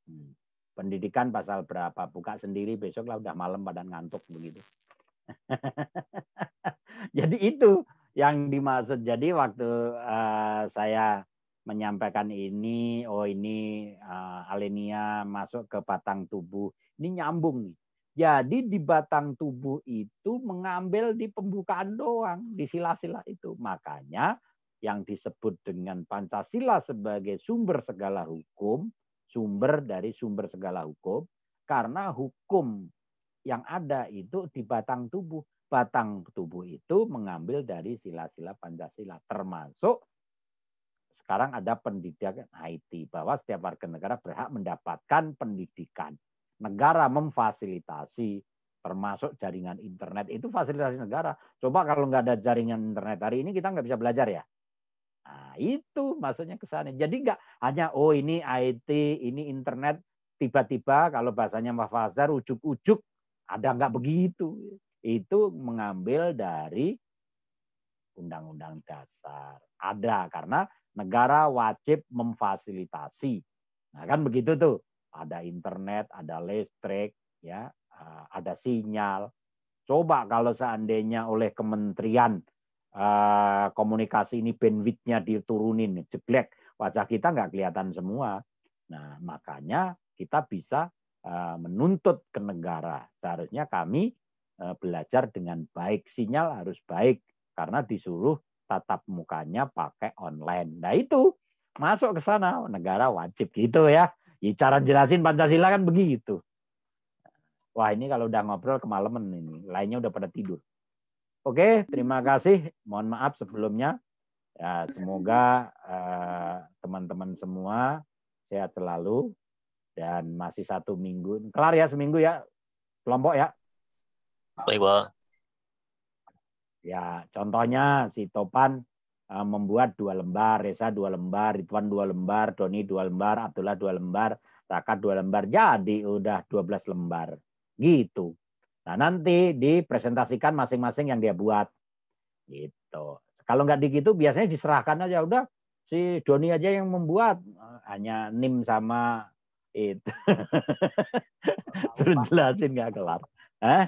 Hmm, pendidikan pasal berapa? Buka sendiri besok lah udah malam badan ngantuk begitu. jadi itu yang dimaksud. Jadi waktu uh, saya menyampaikan ini, oh ini uh, alenia masuk ke batang tubuh, ini nyambung nih. Jadi di batang tubuh itu mengambil di pembukaan doang, di sila-sila itu. Makanya yang disebut dengan Pancasila sebagai sumber segala hukum, sumber dari sumber segala hukum, karena hukum yang ada itu di batang tubuh. Batang tubuh itu mengambil dari sila-sila Pancasila, termasuk sekarang ada pendidikan Haiti bahwa setiap warga negara berhak mendapatkan pendidikan. Negara memfasilitasi termasuk jaringan internet itu fasilitasi negara. Coba kalau nggak ada jaringan internet hari ini kita nggak bisa belajar ya. Nah, itu maksudnya ke Jadi nggak hanya oh ini IT, ini internet tiba-tiba kalau bahasanya Mbak Fazar ujuk-ujuk ada nggak begitu? Itu mengambil dari Undang-Undang Dasar. Ada karena negara wajib memfasilitasi. Nah, kan begitu tuh. Ada internet, ada listrik, ya, eh, ada sinyal. Coba kalau seandainya oleh kementerian eh, komunikasi ini bandwidthnya diturunin, jeblek wajah kita nggak kelihatan semua. Nah, makanya kita bisa Eh, menuntut ke negara. Seharusnya kami eh, belajar dengan baik, sinyal harus baik karena disuruh tatap mukanya pakai online. Nah itu masuk ke sana negara wajib gitu ya. Cara jelasin Pancasila kan begitu. Wah ini kalau udah ngobrol kemalaman ini, lainnya udah pada tidur. Oke, terima kasih. Mohon maaf sebelumnya. Ya, semoga eh, teman-teman uh, teman -teman semua sehat selalu dan masih satu minggu. Kelar ya seminggu ya kelompok ya. Baik pak. Ya contohnya si Topan eh, membuat dua lembar, Reza dua lembar, Ridwan dua lembar, Doni dua lembar, Abdullah dua lembar, Raka dua lembar. Jadi udah dua belas lembar. Gitu. Nah nanti dipresentasikan masing-masing yang dia buat. Gitu. Kalau nggak digitu biasanya diserahkan aja udah si Doni aja yang membuat hanya Nim sama itu terus jelasin nggak kelar Hah?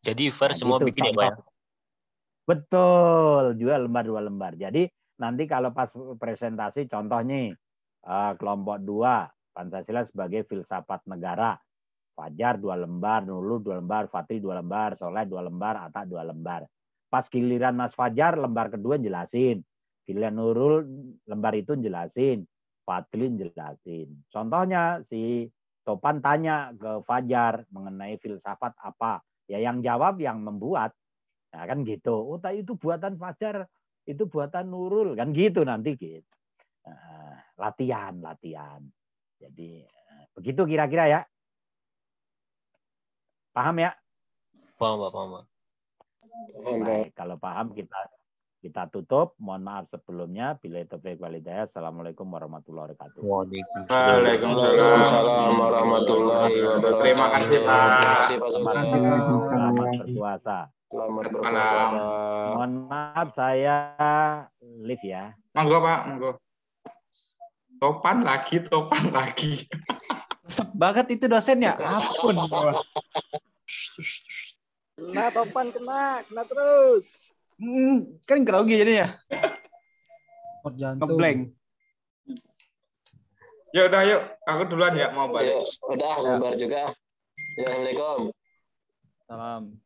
jadi first nah, semua gitu, bikin ya, ya? betul jual lembar dua lembar jadi nanti kalau pas presentasi contohnya eh, kelompok dua Pancasila sebagai filsafat negara Fajar dua lembar, Nulu dua lembar, Fatri dua lembar, Soleh dua lembar, Atta dua lembar. Pas giliran Mas Fajar, lembar kedua jelasin. Giliran Nurul, lembar itu jelasin. Fadlin jelasin. Contohnya si Topan tanya ke Fajar mengenai filsafat apa. Ya yang jawab yang membuat. Nah, kan gitu. Oh, itu buatan Fajar, itu buatan Nurul. Kan gitu nanti gitu. Uh, latihan, latihan. Jadi eh, begitu kira-kira ya. Paham ya? Paham, Pak. Paham, Pak. kalau paham kita kita tutup. Mohon maaf sebelumnya. Bila baik walidaya. Assalamualaikum warahmatullahi wabarakatuh. Waalaikumsalam warahmatullahi wabarakatuh. Terima kasih Pak. Terima kasih Pak. Selamat berpuasa. Selamat berpuasa. Mohon maaf saya live ya. Monggo Pak, monggo. Topan lagi, topan lagi. Sep banget itu dosennya. Ampun. Kena topan kena, kena terus. Hmm, kan grogi jadinya. Ngeblank. Ya udah yuk, aku duluan ya mau balik. udah, ya. juga. Assalamualaikum. Salam.